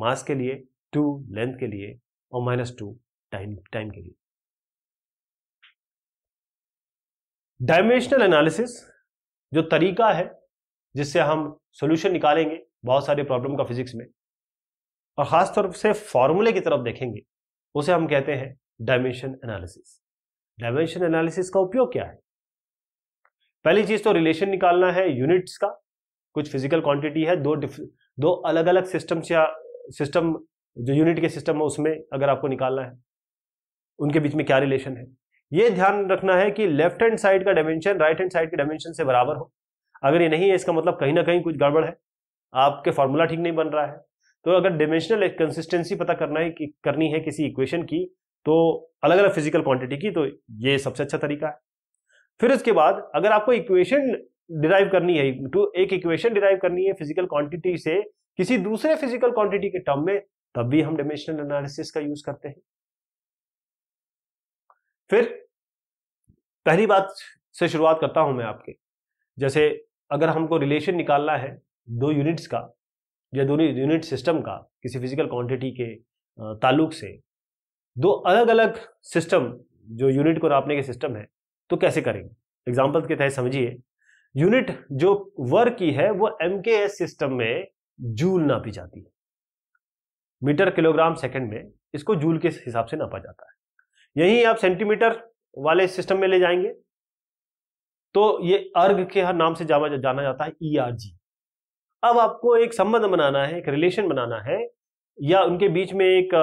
मास के लिए टू लेंथ के लिए और माइनस टू टाइम टाइम के लिए डायमेंशनल एनालिसिस जो तरीका है जिससे हम सोल्यूशन निकालेंगे बहुत सारे प्रॉब्लम का फिजिक्स में और ख़ासतौर से फॉर्मूले की तरफ देखेंगे उसे हम कहते हैं डायमेंशन एनालिसिस डायमेंशन एनालिसिस का उपयोग क्या है पहली चीज़ तो रिलेशन निकालना है यूनिट्स का कुछ फिजिकल क्वांटिटी है दो दो अलग अलग सिस्टम्स या सिस्टम जो यूनिट के सिस्टम है उसमें अगर आपको निकालना है उनके बीच में क्या रिलेशन है ये ध्यान रखना है कि लेफ्ट हैंड साइड का डायमेंशन राइट हैंड साइड के डायमेंशन से बराबर हो अगर ये नहीं है इसका मतलब कहीं ना कहीं कुछ गड़बड़ है आपके फॉर्मूला ठीक नहीं बन रहा है तो अगर डिमेंशनल कंसिस्टेंसी पता करना है कि करनी है किसी इक्वेशन की तो अलग अलग फिजिकल क्वांटिटी की तो ये सबसे अच्छा तरीका है फिर उसके बाद अगर आपको इक्वेशन डिराइव करनी है टू एक इक्वेशन डिराइव करनी है फिजिकल क्वांटिटी से किसी दूसरे फिजिकल क्वांटिटी के टर्म में तब भी हम डिमेंशनल एनालिसिस का यूज करते हैं फिर पहली बात से शुरुआत करता हूं मैं आपके जैसे अगर हमको रिलेशन निकालना है दो यूनिट्स का या दोनों यूनिट सिस्टम का किसी फिजिकल क्वांटिटी के ताल्लुक से दो अलग अलग सिस्टम जो यूनिट को नापने के सिस्टम है तो कैसे करेंगे एग्जाम्पल के तहत समझिए यूनिट जो वर्क की है वो एम सिस्टम में जूल नापी जाती है मीटर किलोग्राम सेकंड में इसको जूल के हिसाब से नापा जाता है यही आप सेंटीमीटर वाले सिस्टम में ले जाएंगे तो ये अर्घ के हर नाम से जाना जाना जाता है ई आर जी अब आपको एक संबंध बनाना है एक रिलेशन बनाना है या उनके बीच में एक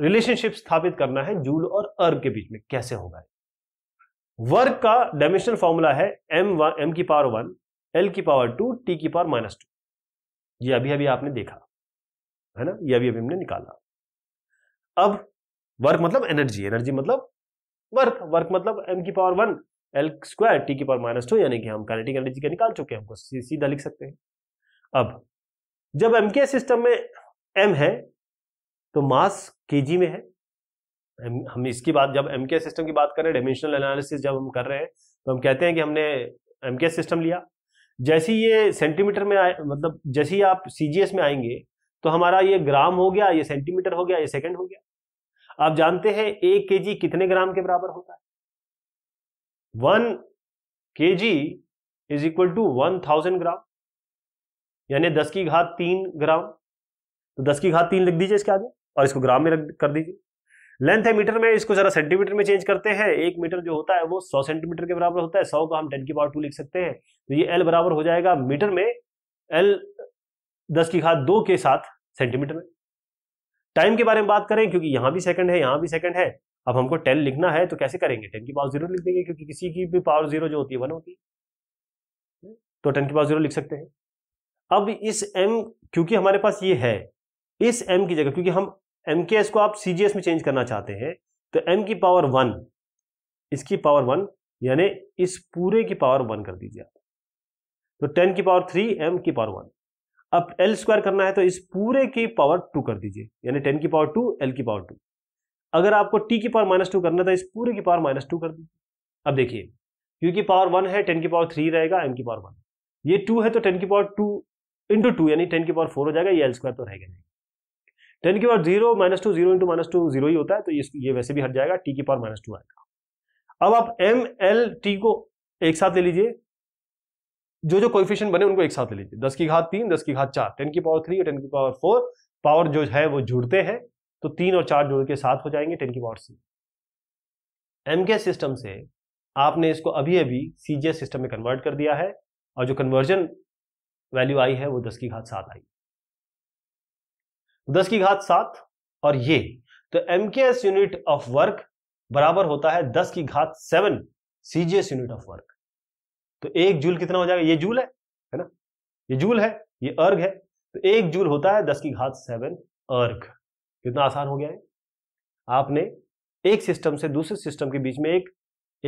रिलेशनशिप स्थापित करना है जूल और अर्घ के बीच में कैसे होगा वर्क का डायमेंशनल फॉर्मूला है एम वन एम की पावर वन एल की पावर टू टी की पावर माइनस टू ये अभी अभी आपने देखा है ना ये अभी अभी हमने निकाला अब वर्क मतलब एनर्जी एनर्जी मतलब वर्क वर्क मतलब एम की power one L square T की पावर माइनस टू यानी कि हम काइनेटिक एनर्जी का निकाल चुके हैं हमको सीधा लिख सकते हैं अब जब एम के सिस्टम में एम है तो मास के जी में है हम इसकी बात जब एम सिस्टम की बात करें डायमेंशनल एनालिसिस जब हम कर रहे हैं तो हम कहते हैं कि हमने एम सिस्टम लिया जैसे ये सेंटीमीटर में आए मतलब जैसे ही आप सी में आएंगे तो हमारा ये ग्राम हो गया ये सेंटीमीटर हो गया ये सेकेंड हो गया आप जानते हैं एक के कितने ग्राम के बराबर होता है one K G is equal to one thousand gram यानी दस की घात तीन ग्राम तो दस की घात तीन लिख दीजिए इसके आगे और इसको ग्राम में रख कर दीजिए लेंथ है मीटर में इसको जरा सेंटीमीटर में चेंज करते हैं एक मीटर जो होता है वो सौ सेंटीमीटर के बराबर होता है सौ को हम टेन की पावर टू लिख सकते हैं तो ये एल बराबर हो जाएगा मीटर में एल दस की घात दो के साथ सेंटीमीटर में टाइम के बारे में बात करें क्योंकि यहाँ भी सेकंड है यहाँ भी सेकंड है अब हमको टेन लिखना है तो कैसे करेंगे टेन की पावर जीरो लिख देंगे क्योंकि किसी की भी पावर जीरो जो होती है वन होती है तो टेन की पावर जीरो लिख सकते हैं अब इस एम क्योंकि हमारे पास ये है इस एम की जगह क्योंकि हम एम के एस को आप सी जी एस में चेंज करना चाहते हैं तो एम की पावर वन इसकी पावर वन यानी इस पूरे की पावर वन कर दीजिए आप तो टेन की पावर थ्री एम की पावर वन अब एल स्क्वायर करना है तो इस पूरे की पावर टू कर दीजिए यानी टेन की पावर टू एल की पावर टू अगर आपको टी की पावर माइनस टू करना था इस पूरे की पावर माइनस टू कर दीजिए अब देखिए क्योंकि पावर वन है टेन की पावर थ्री रहेगा एम की पावर वन ये टू है तो टेन की पावर टू इंटू टू यानी टेन की पावर फोर हो जाएगा ये एल स्क्वायर तो रहेगा नहीं टेन की power zero minus two zero into minus two zero ही होता है तो ये वैसे भी हट जाएगा टी की पावर माइनस टू आएगा अब आप एम एल टी को एक साथ ले लीजिए जो जो कोइफिशियंट बने उनको एक साथ ले लीजिए दस की घात तीन दस की घात चार टेन की पावर थ्री और टेन की पावर फोर पावर जो है वो जुड़ते हैं तो तीन और चार जोड़ के साथ हो जाएंगे टेन की पावर सी एम के सिस्टम से आपने इसको अभी अभी सीजीएस सिस्टम में कन्वर्ट कर दिया है और जो कन्वर्जन वैल्यू आई है वो दस की घात सात आई दस की घात सात और ये तो एम के एस यूनिट ऑफ वर्क बराबर होता है दस की घात seven CGS unit of work तो एक जूल कितना हो जाएगा ये जूल है है ना ये जूल है ये अर्घ है तो एक जूल होता है दस की घात सेवन अर्घ कितना आसान हो गया है आपने एक सिस्टम से दूसरे सिस्टम के बीच में एक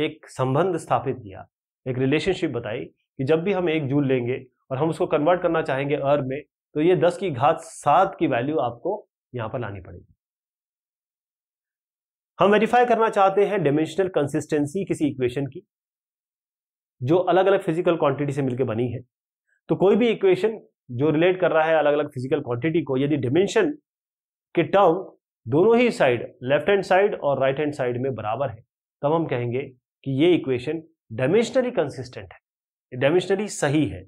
एक संबंध स्थापित किया एक रिलेशनशिप बताई कि जब भी हम एक जूल लेंगे और हम उसको कन्वर्ट करना चाहेंगे अर्घ में तो ये दस की घात सात की वैल्यू आपको यहां पर लानी पड़ेगी हम वेरीफाई करना चाहते हैं डायमेंशनल कंसिस्टेंसी किसी इक्वेशन की जो अलग अलग फिजिकल क्वांटिटी से मिलकर बनी है तो कोई भी इक्वेशन जो रिलेट कर रहा है अलग अलग फिजिकल क्वांटिटी को यदि डिमेंशन के टर्म दोनों ही साइड लेफ्ट हैंड साइड और राइट हैंड साइड में बराबर है तब हम कहेंगे कि ये इक्वेशन डायमेंशनली कंसिस्टेंट है डायमेंशनली सही है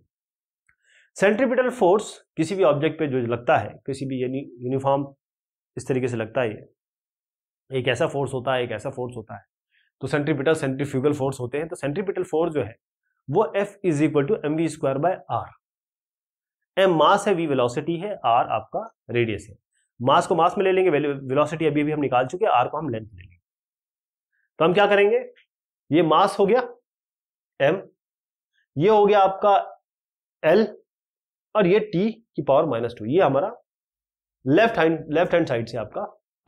सेंट्रीपिटल फोर्स किसी भी ऑब्जेक्ट पे जो लगता है किसी भी यानी यूनिफॉर्म इस तरीके से लगता है एक ऐसा फोर्स होता है एक ऐसा फोर्स होता है तो सेंट्रीपिटल सेंट्रीफ्यूगल फोर्स होते हैं तो सेंट्रीपिटल फोर्स जो है वो F is equal to M V square by R M mass है वी वेलोसिटी है आर आपका रेडियस है मास को मास में ले लेंगे वेलोसिटी अभी अभी हम निकाल चुके हैं आर को हम लेंथ ले लेंगे तो हम क्या करेंगे ये मास हो गया एम ये हो गया आपका एल और ये टी की पावर माइनस टू ये हमारा left hand left hand side से आपका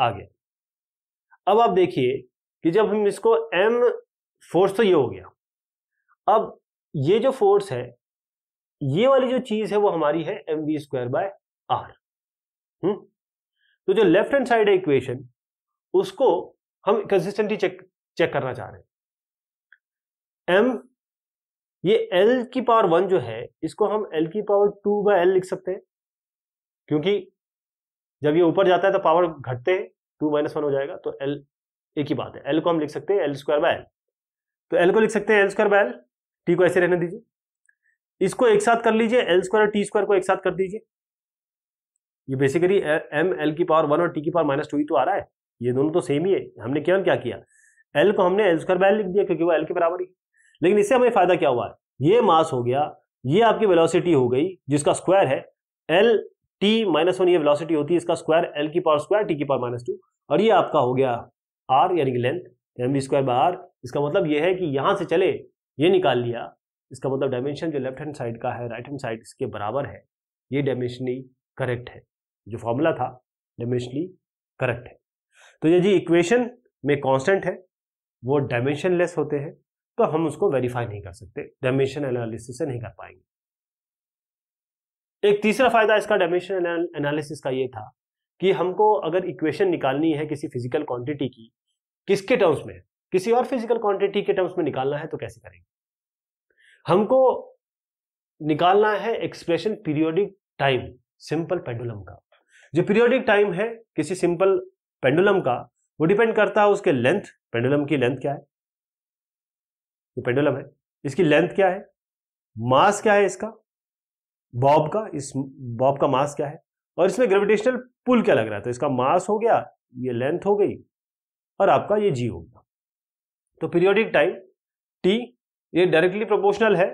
आ गया अब आप देखिए कि जब हम इसको एम फोर्स तो ये हो गया अब ये जो फोर्स है ये वाली जो चीज है वो हमारी है M V square by R तो जो लेफ्ट हैंड साइड है इक्वेशन उसको हम कंसिस्टेंटली चेक चेक करना चाह रहे हैं एम ये एल की पावर वन जो है इसको हम एल की पावर टू बाय एल लिख सकते हैं क्योंकि जब ये ऊपर जाता है तो पावर घटते हैं टू माइनस वन हो जाएगा तो एल एक ही बात है एल को हम लिख सकते हैं एल स्क्वायर बाय एल तो एल को लिख सकते हैं L square by L T को ऐसे रहने दीजिए इसको एक साथ कर लीजिए एल स्क्वायर और टी स्क्वायर को एक साथ कर दीजिए ये बेसिकली एम एल की पावर वन और टी की पावर माइनस टू ही तो आ रहा है ये दोनों तो सेम ही है हमने केवल क्या किया एल को हमने एल स्क्वायर बाय एल लिख दिया क्योंकि वो एल के बराबर ही लेकिन इससे हमें फायदा क्या हुआ है ये मास हो गया ये आपकी वेलोसिटी हो गई जिसका स्क्वायर है एल टी माइनस वन ये वेलोसिटी होती है इसका स्क्वायर एल की पावर स्क्वायर टी की पावर माइनस टू और ये आपका हो गया आर यानी कि length M B square by R इसका मतलब ये है कि यहाँ से चले ये निकाल लिया इसका मतलब डायमेंशन जो लेफ्ट हैंड साइड का है राइट हैंड साइड इसके बराबर है ये डायमेंशनली करेक्ट है जो फॉर्मूला था डायमेंशनली करेक्ट है तो ये जी इक्वेशन में कॉन्स्टेंट है वो डायमेंशनलेस होते हैं तो हम उसको वेरीफाई नहीं कर सकते डेमेशन एनालिसिस से नहीं कर पाएंगे एक तीसरा फायदा इसका डेमेशन एनालिसिस का ये था कि हमको अगर इक्वेशन निकालनी है किसी फिजिकल क्वांटिटी की किसके टर्म्स में किसी और फिजिकल क्वांटिटी के टर्म्स में निकालना है तो कैसे करेंगे हमको निकालना है expression periodic time simple pendulum का जो पीरियोडिक टाइम है किसी सिंपल पेंडुलम का वो डिपेंड करता है उसके लेंथ पेंडुलम की लेंथ क्या है ये पेंडुलम है इसकी लेंथ क्या है मास क्या है इसका बॉब का इस बॉब का मास क्या है और इसमें ग्रेविटेशनल पुल क्या लग रहा है तो इसका मास हो गया ये लेंथ हो गई और आपका ये जी हो गया तो पीरियोडिक टाइम टी ये डायरेक्टली प्रोपोर्शनल है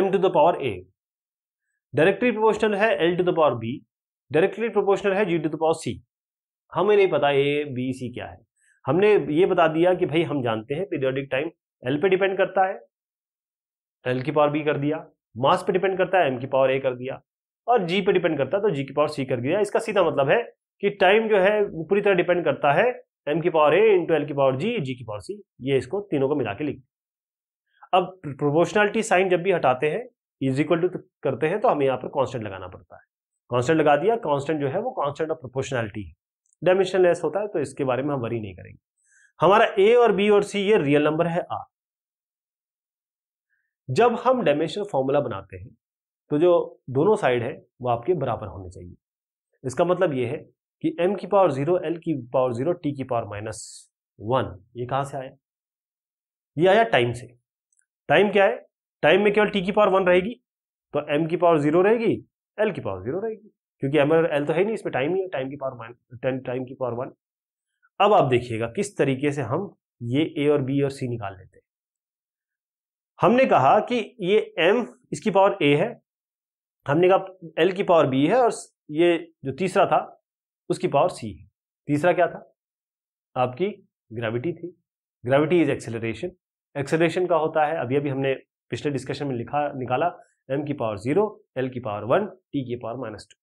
M to the power A directly proportional है L to the power B directly proportional है G to the power C हमें नहीं पता ए बी सी क्या है हमने ये बता दिया कि भाई हम जानते हैं पीरियोडिक टाइम एल पे डिपेंड करता है एल की पावर बी कर दिया मास पे डिपेंड करता है एम की पावर ए कर दिया और जी पे डिपेंड करता है तो जी की पावर सी कर दिया इसका सीधा मतलब है कि टाइम जो है वो पूरी तरह डिपेंड करता है एम की पावर ए इंटू एल की पावर जी जी की पावर सी ये इसको तीनों को मिला के लिख अब प्रोपोर्शनलिटी साइन जब भी हटाते हैं इज इक्वल टू करते हैं तो हमें यहाँ पर कॉन्स्टेंट लगाना पड़ता है कॉन्स्टेंट लगा दिया कॉन्स्टेंट जो है वो कॉन्स्टेंट ऑफ प्रोपोर्शनलिटी है डायमेंशनलेस होता है तो इसके बारे में हम वरी नहीं करेंगे हमारा ए और बी और सी ये रियल नंबर है आर जब हम डायमेंशनल फॉर्मूला बनाते हैं तो जो दोनों साइड है वो आपके बराबर होने चाहिए इसका मतलब ये है कि m की पावर जीरो एल की पावर जीरो टी की पावर माइनस वन ये कहाँ से आया ये आया टाइम से टाइम क्या है टाइम में केवल टी की पावर वन रहेगी तो एम की पावर जीरो रहेगी एल की पावर जीरो रहेगी क्योंकि एम और एल तो है नहीं इसमें टाइम ही है टाइम की पावर माइनस टेन टाइम की पावर वन अब आप देखिएगा किस तरीके से हम ये ए और बी और सी निकाल लेते हैं हमने कहा कि ये m इसकी पावर a है हमने कहा l की पावर b है और ये जो तीसरा था उसकी पावर c है तीसरा क्या था आपकी ग्रेविटी थी ग्रेविटी इज एक्सेलरेशन एक्सेलरेशन का होता है अभी अभी हमने पिछले डिस्कशन में लिखा निकाला m की पावर जीरो एल की पावर वन टी की पावर माइनस टू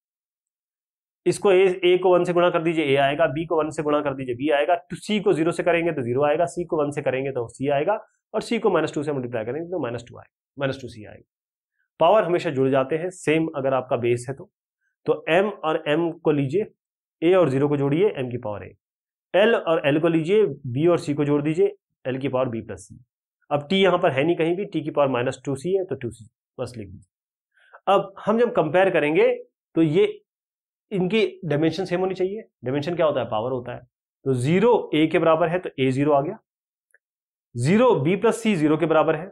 इसको ए ए को वन से गुणा कर दीजिए ए आएगा बी को वन से गुणा कर दीजिए बी आएगा सी तो को जीरो से करेंगे तो जीरो आएगा सी को वन से करेंगे तो सी आएगा और सी को माइनस टू से मल्टीप्लाई करेंगे तो माइनस टू आएगा माइनस टू सी आएगा पावर हमेशा जुड़ जाते हैं सेम अगर आपका बेस है तो तो एम और एम को लीजिए ए और जीरो को जोड़िए एम की पावर ए एल और एल को लीजिए बी और सी को जोड़ दीजिए एल की पावर बी प्लस सी अब टी यहाँ पर है नहीं कहीं भी टी की पावर माइनस टू सी है तो टू सी बस लिख दीजिए अब हम जब कंपेयर करेंगे तो ये इनकी डायमेंशन सेम होनी चाहिए डायमेंशन क्या होता है पावर होता है तो जीरो ए के बराबर है तो ए जीरो आ गया zero B plus C zero के बराबर है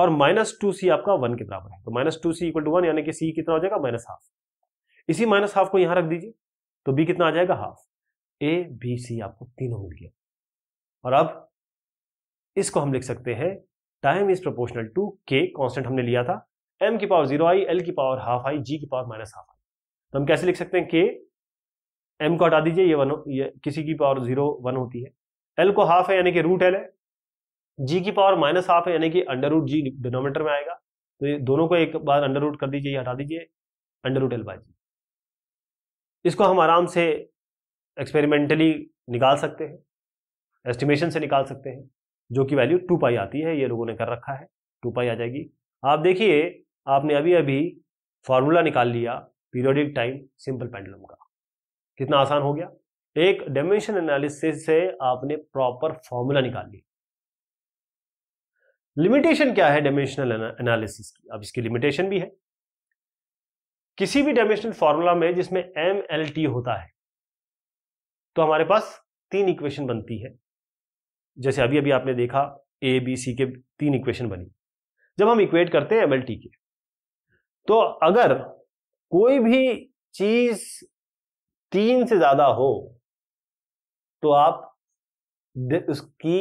और माइनस टू सी आपका वन के बराबर है तो minus two C equal to one यानी कि सी कितना हो जाएगा माइनस हाफ इसी माइनस हाफ को यहां रख दीजिए तो बी कितना आ जाएगा हाफ ए बी सी आपको तीनों मिल गया और अब इसको हम लिख सकते हैं time is proportional to K constant हमने लिया था एम की पावर जीरो आई एल की पावर हाफ आई जी की पावर माइनस हाफ तो हम कैसे लिख सकते हैं के एम को हटा दीजिए ये वन ये किसी की पावर जीरो वन होती है एल को हाफ है यानी कि रूट एल है जी की पावर माइनस हाफ है यानी कि अंडर रूट जी डिनोमीटर में आएगा तो ये दोनों को एक बार अंडर रूट कर दीजिए ये हटा दीजिए under root L by G इसको हम आराम से एक्सपेरिमेंटली निकाल सकते हैं एस्टिमेशन से निकाल सकते हैं जो कि वैल्यू टू पाई आती है ये लोगों ने कर रखा है टू पाई आ जाएगी आप देखिए आपने अभी अभी फार्मूला निकाल लिया पीरियोडिक टाइम सिंपल पेंडुलम का कितना आसान हो गया एक डायमेंशन एनालिसिस से आपने प्रॉपर फॉर्मूला निकाल लिया लिमिटेशन क्या है डायमेंशनल एनालिसिस की अब इसकी लिमिटेशन भी है किसी भी डायमेंशनल फॉर्मूला में जिसमें एम एल टी होता है तो हमारे पास तीन इक्वेशन बनती है जैसे अभी अभी आपने देखा ए बी सी के तीन इक्वेशन बनी जब हम इक्वेट करते हैं एम एल टी के तो अगर कोई भी चीज तीन से ज्यादा हो तो आप उसकी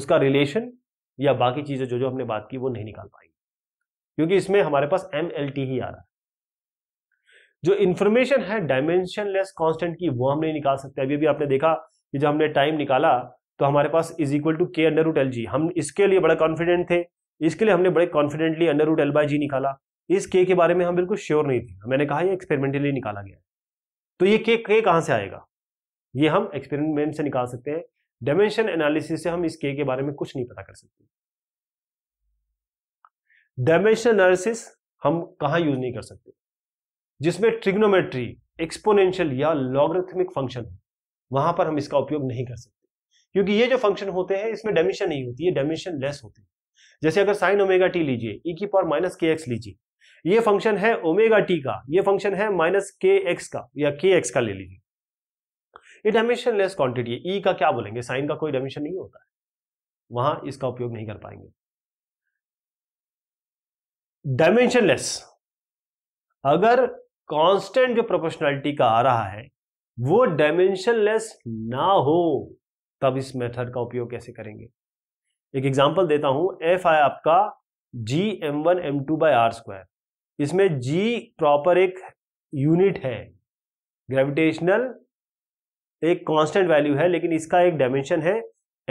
उसका रिलेशन या बाकी चीजें जो जो हमने बात की वो नहीं निकाल पाएंगे क्योंकि इसमें हमारे पास एम एल टी ही आ रहा है जो इंफॉर्मेशन है डायमेंशन लेस कॉन्स्टेंट की वो हम नहीं निकाल सकते अभी अभी आपने देखा कि जब हमने टाइम निकाला तो हमारे पास is equal to K under root L G हम इसके लिए बड़ा कॉन्फिडेंट थे इसके लिए हमने बड़े confidently under root L by G निकाला इस के के बारे में हम बिल्कुल श्योर नहीं थे मैंने कहा ये एक्सपेरिमेंटली निकाला गया तो ये के के कहाँ से आएगा ये हम एक्सपेरिमेंट से निकाल सकते हैं डायमेंशन एनालिसिस से हम इस के के बारे में कुछ नहीं पता कर सकते डायमेंशन एनालिसिस हम कहाँ यूज नहीं कर सकते जिसमें ट्रिग्नोमेट्री एक्सपोनेंशियल या लॉगरिथमिक फंक्शन हो वहां पर हम इसका उपयोग नहीं कर सकते क्योंकि ये जो फंक्शन होते हैं इसमें डायमेंशन नहीं होती है डायमेंशन लेस होते हैं जैसे अगर साइन ओमेगा टी लीजिए ई e की पावर माइनस के एक्स लीजिए ये फंक्शन है ओमेगा टी का ये फंक्शन है माइनस के एक्स का या के एक्स का ले लीजिए ये डायमेंशन लेस क्वांटिटी है ई e का क्या बोलेंगे साइन का कोई डायमेंशन नहीं होता है वहां इसका उपयोग नहीं कर पाएंगे डायमेंशन लेस अगर कांस्टेंट जो प्रोपोर्शनैलिटी का आ रहा है वो डायमेंशन लेस ना हो तब इस मेथड का उपयोग कैसे करेंगे एक एग्जांपल देता हूं एफ आई आपका G M one M two by R square इसमें जी प्रॉपर एक यूनिट है ग्रेविटेशनल एक कांस्टेंट वैल्यू है लेकिन इसका एक डायमेंशन है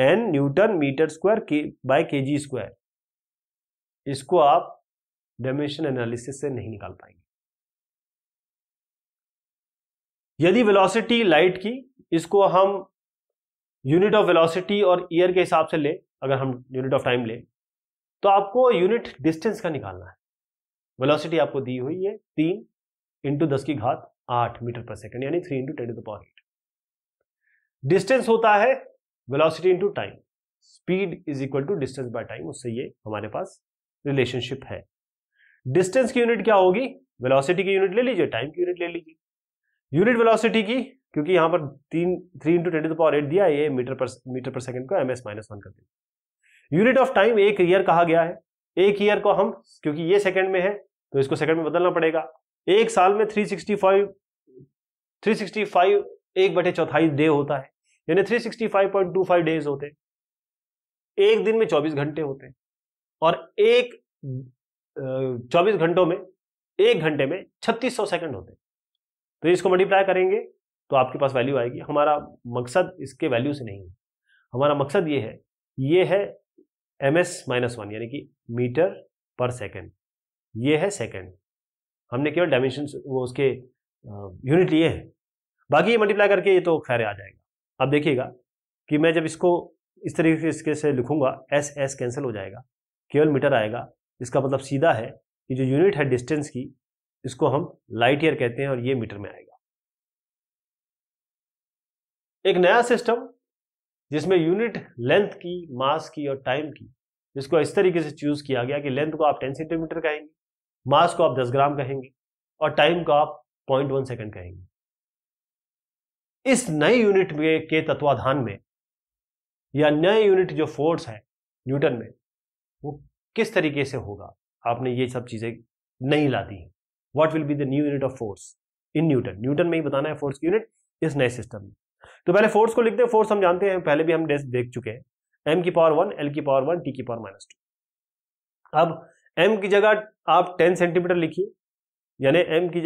एन न्यूटन मीटर स्क्वायर के बाय के जी स्क्वायर इसको आप डायमेंशन एनालिसिस से नहीं निकाल पाएंगे यदि वेलोसिटी लाइट की इसको हम यूनिट ऑफ वेलोसिटी और ईयर के हिसाब से ले अगर हम यूनिट ऑफ टाइम ले तो आपको यूनिट डिस्टेंस का निकालना है वेलोसिटी आपको दी हुई है तीन इंटू दस की घात आठ मीटर पर सेकेंड यानी three into ten power eight distance होता है velocity into time speed is equal to distance by time उससे ये हमारे पास रिलेशनशिप है डिस्टेंस की यूनिट क्या होगी वेलोसिटी की यूनिट ले लीजिए टाइम की यूनिट ले लीजिए यूनिट वेलोसिटी की क्योंकि यहां पर तीन three into ten power eight दिया ये मीटर पर मीटर पर सेकंड को एम एस माइनस वन कर दीजिए यूनिट ऑफ टाइम एक ईयर कहा गया है एक ईयर को हम क्योंकि ये सेकंड में है तो इसको सेकंड में बदलना पड़ेगा एक साल में 365 365 एक बटे चौथाई डे होता है यानी 365.25 डेज होते हैं एक दिन में 24 घंटे होते हैं और एक 24 घंटों में एक घंटे में 3600 सेकंड होते हैं तो इसको मल्टीप्लाई करेंगे तो आपके पास वैल्यू आएगी हमारा मकसद इसके वैल्यू से नहीं है हमारा मकसद ये है ये है एम एस माइनस वन यानी कि मीटर पर सेकेंड ये है सेकंड हमने केवल डायमेंशन वो उसके यूनिट लिए हैं बाकी ये मल्टीप्लाई करके ये तो खैर आ जाएगा अब देखिएगा कि मैं जब इसको इस तरीके से लिखूंगा एस एस कैंसिल हो जाएगा केवल मीटर आएगा इसका मतलब सीधा है कि जो यूनिट है डिस्टेंस की इसको हम लाइट ईयर कहते हैं और ये मीटर में आएगा एक नया सिस्टम जिसमें यूनिट लेंथ की मास की और टाइम की जिसको इस तरीके से चूज किया गया कि लेंथ को आप 10 सेंटीमीटर कहेंगे मास को आप 10 ग्राम कहेंगे और टाइम को आप पॉइंट वन सेकेंड कहेंगे इस नए यूनिट में के तत्वाधान में या नए यूनिट जो फोर्स है न्यूटन में वो किस तरीके से होगा आपने ये सब चीजें नहीं ला दी what will be the new unit of force in newton newton में ही बताना है फोर्स की यूनिट इस नए सिस्टम में तो पहले फोर्स को लिखते हैं फोर्स हम जानते हैं पहले भी हम देख चुके हैं एम की पावर वन एल की पावर वन टी की पावर माइनस टू अब एम की जगह आप टेन सेंटीमीटर लिखिए यानी एम की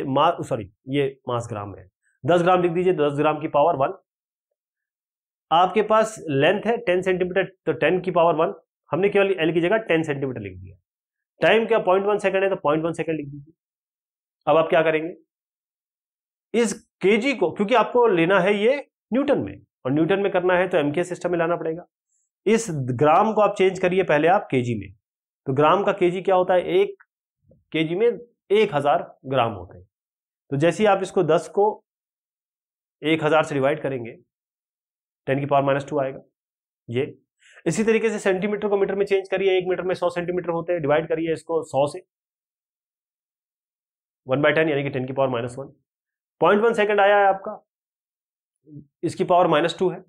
सॉरी ये मास ग्राम है दस ग्राम लिख दीजिए दस ग्राम की पावर वन आपके पास लेंथ है टेन सेंटीमीटर तो टेन की पावर वन हमने केवल एल की जगह टेन सेंटीमीटर लिख दिया टाइम क्या पॉइंट वन सेकेंड है तो पॉइंट वन सेकेंड लिख दीजिए अब आप क्या करेंगे इस जी को क्योंकि आपको लेना है ये न्यूटन में और न्यूटन में करना है तो एम के सिस्टम में लाना पड़ेगा इस ग्राम को आप चेंज करिए पहले आप जी में तो ग्राम का केजी क्या होता है एक केजी में एक हजार ग्राम होते हैं तो जैसे ही आप इसको दस को एक हजार से डिवाइड करेंगे टेन की पावर माइनस टू आएगा ये इसी तरीके से सेंटीमीटर को मीटर में चेंज करिए एक मीटर में सौ सेंटीमीटर होते हैं डिवाइड करिए इसको सौ से वन बाय टेन यानी कि टेन की power minus one point one second आया है आपका इसकी पावर माइनस टू है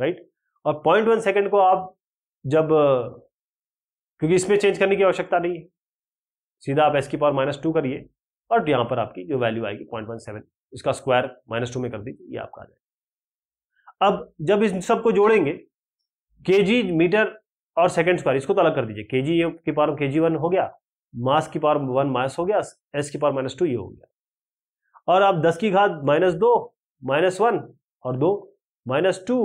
राइट और पॉइंट वन सेकेंड को आप जब क्योंकि इसमें चेंज करने की आवश्यकता नहीं है सीधा आप एस की पावर माइनस टू करिए और यहां पर आपकी जो वैल्यू आएगी पॉइंट वन सेवन इसका स्क्वायर माइनस टू में कर दीजिए ये आपका आ जाएगा अब जब इन सबको जोड़ेंगे के जी मीटर और सेकेंड स्क्वायर इसको तो अलग कर दीजिए के जी की पावर के जी वन हो गया मास की पावर वन माइनस हो गया एस की पावर माइनस टू ये हो गया और आप दस की घात माइनस दो माइनस वन और दो minus two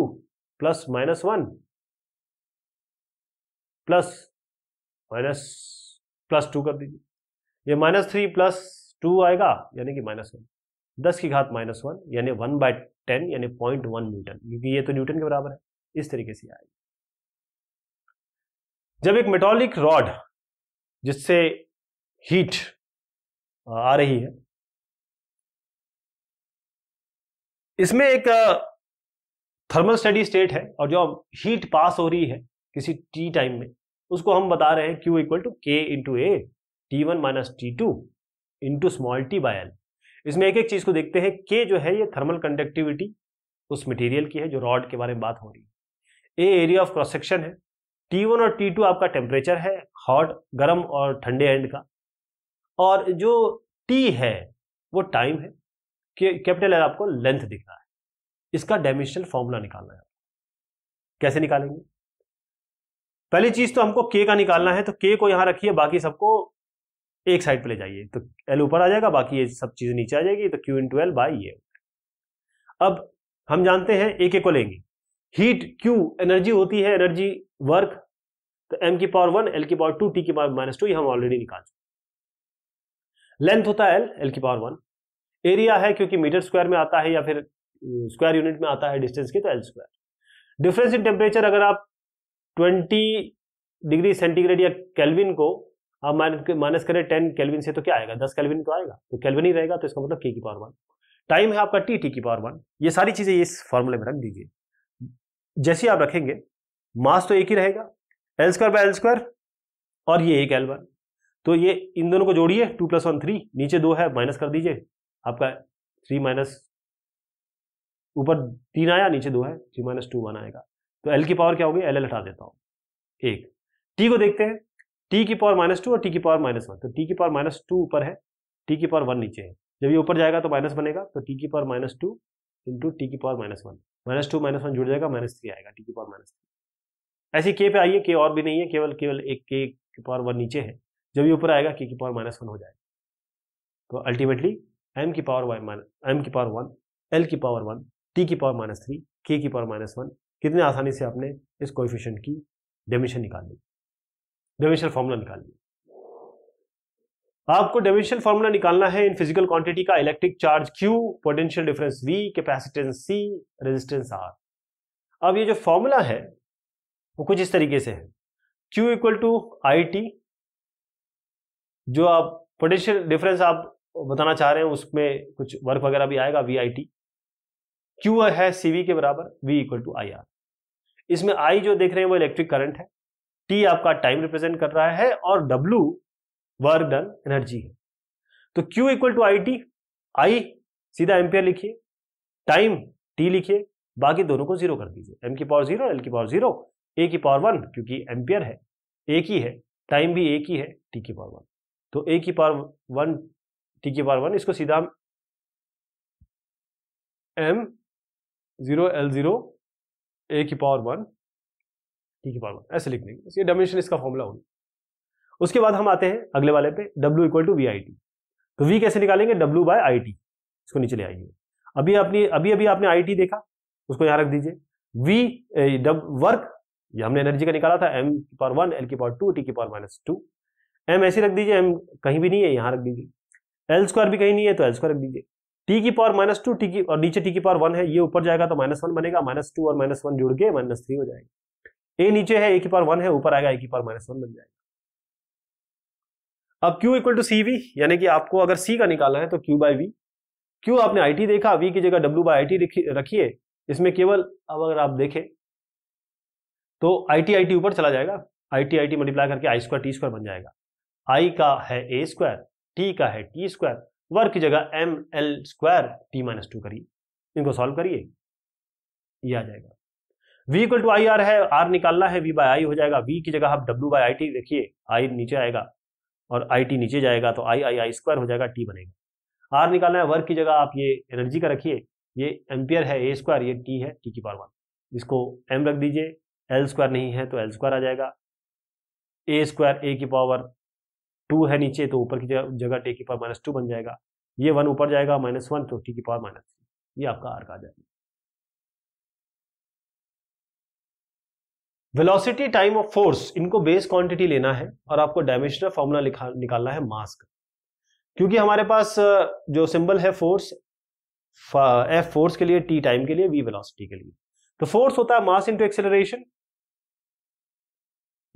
plus minus one plus minus plus two कर दीजिए ये माइनस थ्री प्लस टू आएगा यानी कि माइनस वन दस की घात माइनस वन यानी वन बाय टेन यानी पॉइंट वन न्यूटन क्योंकि ये तो न्यूटन के बराबर है इस तरीके से आएगी जब एक मेटोलिक रॉड जिससे हीट आ रही है इसमें एक थर्मल स्टडी स्टेट है और जो हीट पास हो रही है किसी टी टाइम में उसको हम बता रहे हैं Q equal to K into A T one minus T two into small T by L इसमें एक एक चीज़ को देखते हैं के जो है ये थर्मल कंडक्टिविटी उस मटेरियल की है जो रॉड के बारे में बात हो रही है A area of cross section है टी वन और टी टू आपका टेम्परेचर है हॉट गर्म और ठंडे एंड का और जो टी है वो टाइम है कैपिटल एल आपको लेंथ दिख रहा है इसका डायमेंशनल फॉर्मूला निकालना है कैसे निकालेंगे पहली चीज तो हमको के का निकालना है तो के को यहां रखिए बाकी सबको एक साइड पे ले जाइए तो एल ऊपर आ जाएगा बाकी ये सब चीजें नीचे आ जाएगी तो क्यू टू एल बाई अब हम जानते हैं ए के को लेंगे हीट क्यू एनर्जी होती है एनर्जी वर्क तो एम की पावर वन एल की पावर टू टी की पावर माइनस टू ये हम ऑलरेडी निकाल चुके लेंथ होता है एल एल की पावर वन एरिया है क्योंकि मीटर स्क्वायर में आता है या फिर स्क्वायर यूनिट में आता है डिस्टेंस की तो L square difference in temperature अगर आप ट्वेंटी डिग्री सेंटीग्रेड या कैलविन को आप माइनस करें टेन कैलविन से तो क्या आएगा दस कैलविन तो आएगा तो कैलविन ही रहेगा तो इसका मतलब के की पावर वन टाइम है आपका टी टी की पावर वन ये सारी चीजें इस फॉर्मूले में रख दीजिए जैसे आप रखेंगे मास तो एक ही रहेगा L square by L square और ये एक एल वन तो ये इन दोनों को जोड़िए टू प्लस वन थ्री नीचे दो है माइनस कर दीजिए आपका थ्री माइनस ऊपर तीन आया नीचे दो है थ्री माइनस टू वन आएगा तो एल की पावर क्या होगी एल एल हटा देता हूँ एक टी को देखते हैं टी की पावर माइनस टू और टी की पावर माइनस वन तो टी की पावर माइनस टू ऊपर है टी की पावर वन नीचे है जब ये ऊपर जाएगा तो माइनस बनेगा तो टी की power minus two into T की power minus one minus two minus one जुड़ जाएगा माइनस थ्री आएगा टी की पावर माइनस थ्री ऐसी के पे आइए के और भी नहीं है केवल केवल एक के की पावर वन नीचे है जब ये ऊपर आएगा के की पावर माइनस वन हो जाएगा तो अल्टीमेटली एम की पावर वाई माइनस एम की पावर वन एल की पावर वन टी की पावर माइनस थ्री के की पावर माइनस वन कितने आसानी से आपने इस कोएफिशिएंट की डेमिशन निकाल ली डेमिशन फॉर्मूला निकाल लिया आपको डेमिशन फॉर्मूला निकालना है इन फिजिकल क्वांटिटी का electric charge Q, potential difference V, capacitance C, resistance R. अब ये जो फॉर्मूला है वो कुछ इस तरीके से है Q equal to I T जो आप पोटेंशियल डिफरेंस आप बताना चाह रहे हैं उसमें कुछ वर्क वगैरह भी आएगा वी आई टी क्यू है सी वी के बराबर V equal to I R इसमें आई जो देख रहे हैं वो इलेक्ट्रिक करंट है टी आपका टाइम रिप्रेजेंट कर रहा है और डब्ल्यू वर्क डन एनर्जी है तो Q equal to I T I सीधा एम्पियर लिखिए टाइम टी लिखिए बाकी दोनों को जीरो कर दीजिए एम की पावर जीरो एल की पावर जीरो ए की पावर वन क्योंकि एम्पियर है एक ही है टाइम भी एक ही है टी की पावर वन तो ए की पावर वन टी की पावर वन इसको सीधा M zero L zero A की पावर वन टी की पावर वन ऐसे लिख देंगे ये डायमेंशन इसका फॉर्मूला होगा उसके बाद हम आते हैं अगले वाले पे W equal to V I T तो वी कैसे निकालेंगे डब्ल्यू बाय आई टी इसको नीचे ले आइए अभी अपनी अभी अभी आपने आई टी देखा उसको यहाँ रख दीजिए वी डब वर्क ये हमने एनर्जी का निकाला था एम की पावर वन एल की पावर टू टी की पावर माइनस टू एम ऐसे रख दीजिए एम कहीं भी नहीं है यहाँ रख दीजिए एल स्क्वायर भी कहीं नहीं है तो एल स्क्वायर रख दीजिए टी की पावर माइनस टू टी की और नीचे टी की पावर वन है ये ऊपर जाएगा तो माइनस वन बनेगा माइनस टू और माइनस वन जुड़ के माइनस थ्री हो जाएगा ए नीचे है ए की पावर वन है ऊपर आएगा ए की पावर माइनस वन बन जाएगा अब Q equal to C V यानी कि आपको अगर सी का निकालना है तो क्यू बाई वी क्यू आपने आई टी देखा वी की जगह डब्ल्यू बाई आई टी रखिए इसमें केवल अब अगर आप देखें तो आई टी आई टी ऊपर चला जाएगा I T I T multiply करके आई स्क्वायर टी स्क्वायर बन जाएगा आई का है ए स्क्वायर टी का है टी स्क्वायर वर्क की जगह M L square T minus two करिए इनको सॉल्व करिए ये आ जाएगा v equal to I R है आर निकालना है v बाय आई हो जाएगा v की जगह आप w बाय आई टी देखिए i नीचे आएगा और आई टी नीचे जाएगा तो आई आई आई स्क्वायर हो जाएगा टी बनेगा आर निकालना है वर्क की जगह आप ये एनर्जी का रखिए ये एम्पियर है ए स्क्वायर ये टी है टी की पावर वन इसको एम रख दीजिए एल स्क्वायर नहीं है तो एल स्क्वायर आ जाएगा ए स्क्वायर ए की पावर टू है नीचे तो ऊपर की जगह टी की पावर माइनस टू बन जाएगा ये वन ऊपर जाएगा माइनस वन तो टी की पावर माइनस थ्री ये आपका आर्क आ जाएगा वेलोसिटी टाइम ऑफ फोर्स इनको बेस क्वांटिटी लेना है और आपको डायमेंशनल फॉर्मूला निकालना है मास का क्योंकि हमारे पास जो सिंबल है फोर्स एफ फोर्स के लिए टी टाइम के लिए वी वेलोसिटी के लिए तो फोर्स होता है मास इनटू एक्सेलरेशन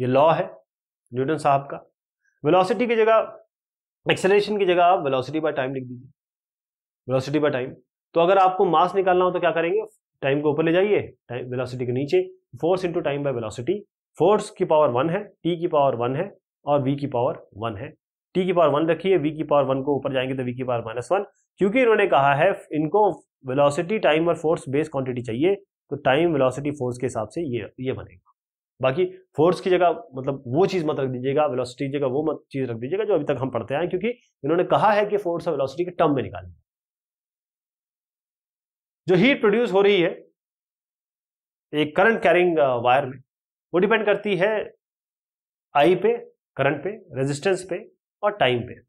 ये लॉ है न्यूटन साहब का वेलोसिटी की जगह एक्सेलरेशन की जगह आप वेलोसिटी बाय टाइम लिख दीजिए वेलोसिटी बाय टाइम तो अगर आपको मास निकालना हो तो क्या करेंगे टाइम को ऊपर ले जाइए वेलोसिटी के नीचे force into time by velocity force की पावर वन है टी की पावर वन है और वी की पावर वन है टी की पावर वन रखिए वी की पावर वन को ऊपर जाएंगे तो वी की पावर माइनस वन क्योंकि इन्होंने कहा है इनको वेलोसिटी टाइम और फोर्स बेस क्वांटिटी चाहिए तो टाइम वेलोसिटी फोर्स के हिसाब से ये ये बनेगा बाकी फोर्स की जगह मतलब वो चीज़ मत रख दीजिएगा वेलोसिटी की जगह वो मत चीज़ रख दीजिएगा जो अभी तक हम पढ़ते आए क्योंकि इन्होंने कहा है कि फोर्स और वेलोसिटी के टर्म में निकाल जो हीट प्रोड्यूस हो रही है एक करंट कैरिंग वायर में वो डिपेंड करती है आई पे करंट पे रेजिस्टेंस पे और टाइम पे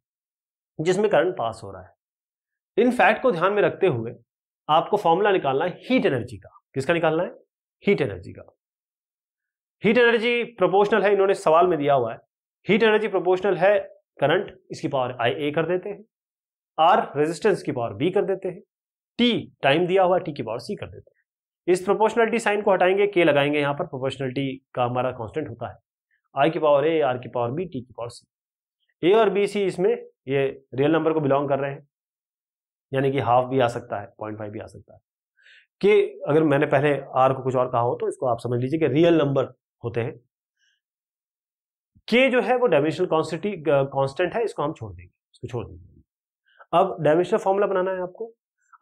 जिसमें करंट पास हो रहा है इन फैक्ट को ध्यान में रखते हुए आपको फॉर्मूला निकालना है हीट एनर्जी का किसका निकालना है हीट एनर्जी का हीट एनर्जी प्रोपोर्शनल है इन्होंने सवाल में दिया हुआ है हीट एनर्जी प्रोपोर्शनल है करंट इसकी पावर आई ए कर देते हैं आर रेजिस्टेंस की पावर बी कर देते हैं टी टाइम दिया हुआ टी की पावर सी कर देते हैं इस प्रोपोर्शनलिटी साइन को हटाएंगे के लगाएंगे यहाँ पर प्रोपोर्शनलिटी का हमारा कॉन्स्टेंट होता है आई की पावर ए आर की पावर बी टी की पावर सी ए और बी सी इसमें ये रियल नंबर को बिलोंग कर रहे हैं यानी कि हाफ भी आ सकता है पॉइंट फाइव भी आ सकता है कि अगर मैंने पहले आर को कुछ और कहा हो तो इसको आप समझ लीजिए कि रियल नंबर होते हैं के जो है वो डायमेंशनल कॉन्स्टिटी कॉन्स्टेंट है इसको हम छोड़ देंगे इसको छोड़ देंगे अब डायमेंशनल फॉर्मूला बनाना है आपको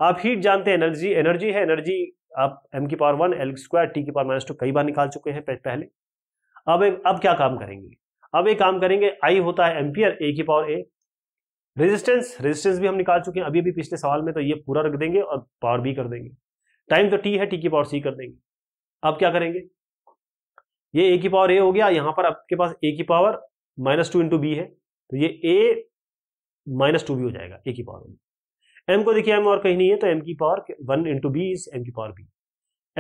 आप हीट जानते हैं एनर्जी एनर्जी है एनर्जी आप एम की power one L square T की पावर माइनस टू कई बार निकाल चुके हैं पहले अब एक, अब क्या काम करेंगे अब एक काम करेंगे आई होता है एम्पियर ए की पावर ए रेजिस्टेंस रेजिस्टेंस भी हम निकाल चुके हैं अभी अभी पिछले सवाल में तो ये पूरा रख देंगे और पावर बी कर देंगे टाइम तो टी है टी की पावर सी कर देंगे अब क्या करेंगे ये ए की पावर ए हो गया यहां पर आपके पास ए की power minus two into B है तो ये ए माइनस टू भी हो जाएगा ए की पावर में एम को देखिए एम और कहीं नहीं है तो एम की power one into B is M की पावर बी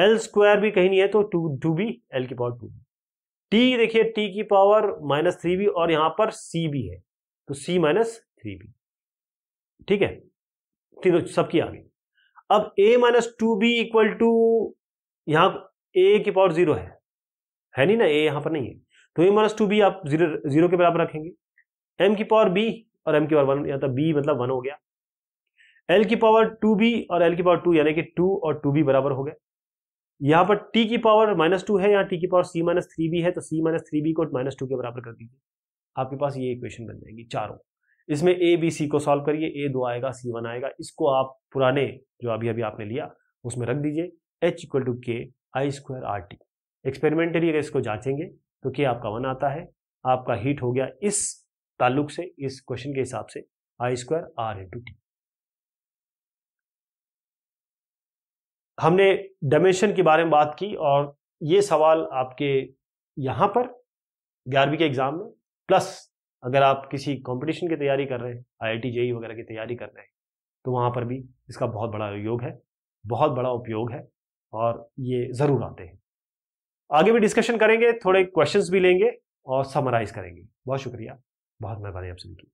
एल स्क्वायर भी कहीं नहीं है तो टू टू बी एल की पावर टू बी टी देखिए टी की पावर माइनस थ्री बी और यहां पर सी भी है तो सी माइनस थ्री बी ठीक है तीनों सबकी आ गई अब A minus two B equal to यहां ए की पावर जीरो है है नहीं ना ए यहाँ पर नहीं है तो ए माइनस टू बी आप जीरो जीरो के बराबर रखेंगे एम की पावर बी और एम की पावर वन या तो बी मतलब वन हो गया एल की पावर टू बी और एल की पावर टू यानी कि टू और टू बी बराबर हो गया यहाँ पर टी की पावर माइनस टू है यहाँ टी की power C minus three B है तो सी माइनस थ्री बी को माइनस टू के बराबर कर दीजिए आपके पास ये इक्वेशन बन जाएगी चारों इसमें ए बी सी को सॉल्व करिए ए दो आएगा सी वन आएगा इसको आप पुराने जो अभी अभी आपने लिया उसमें रख दीजिए H equal to K I square R T experimentally अगर इसको जांचेंगे तो क्या आपका वन आता है आपका हीट हो गया इस ताल्लुक से इस क्वेश्चन के हिसाब से I square R into T हमने डायमेंशन के बारे में बात की और ये सवाल आपके यहाँ पर ग्यारहवीं के एग्जाम में प्लस अगर आप किसी कंपटीशन की तैयारी कर रहे हैं आई आई e वगैरह की तैयारी कर रहे हैं तो वहाँ पर भी इसका बहुत बड़ा योग है बहुत बड़ा उपयोग है और ये ज़रूर आते हैं आगे भी डिस्कशन करेंगे थोड़े क्वेश्चंस भी लेंगे और समराइज करेंगे बहुत शुक्रिया बहुत मेहरबानी आप सभी की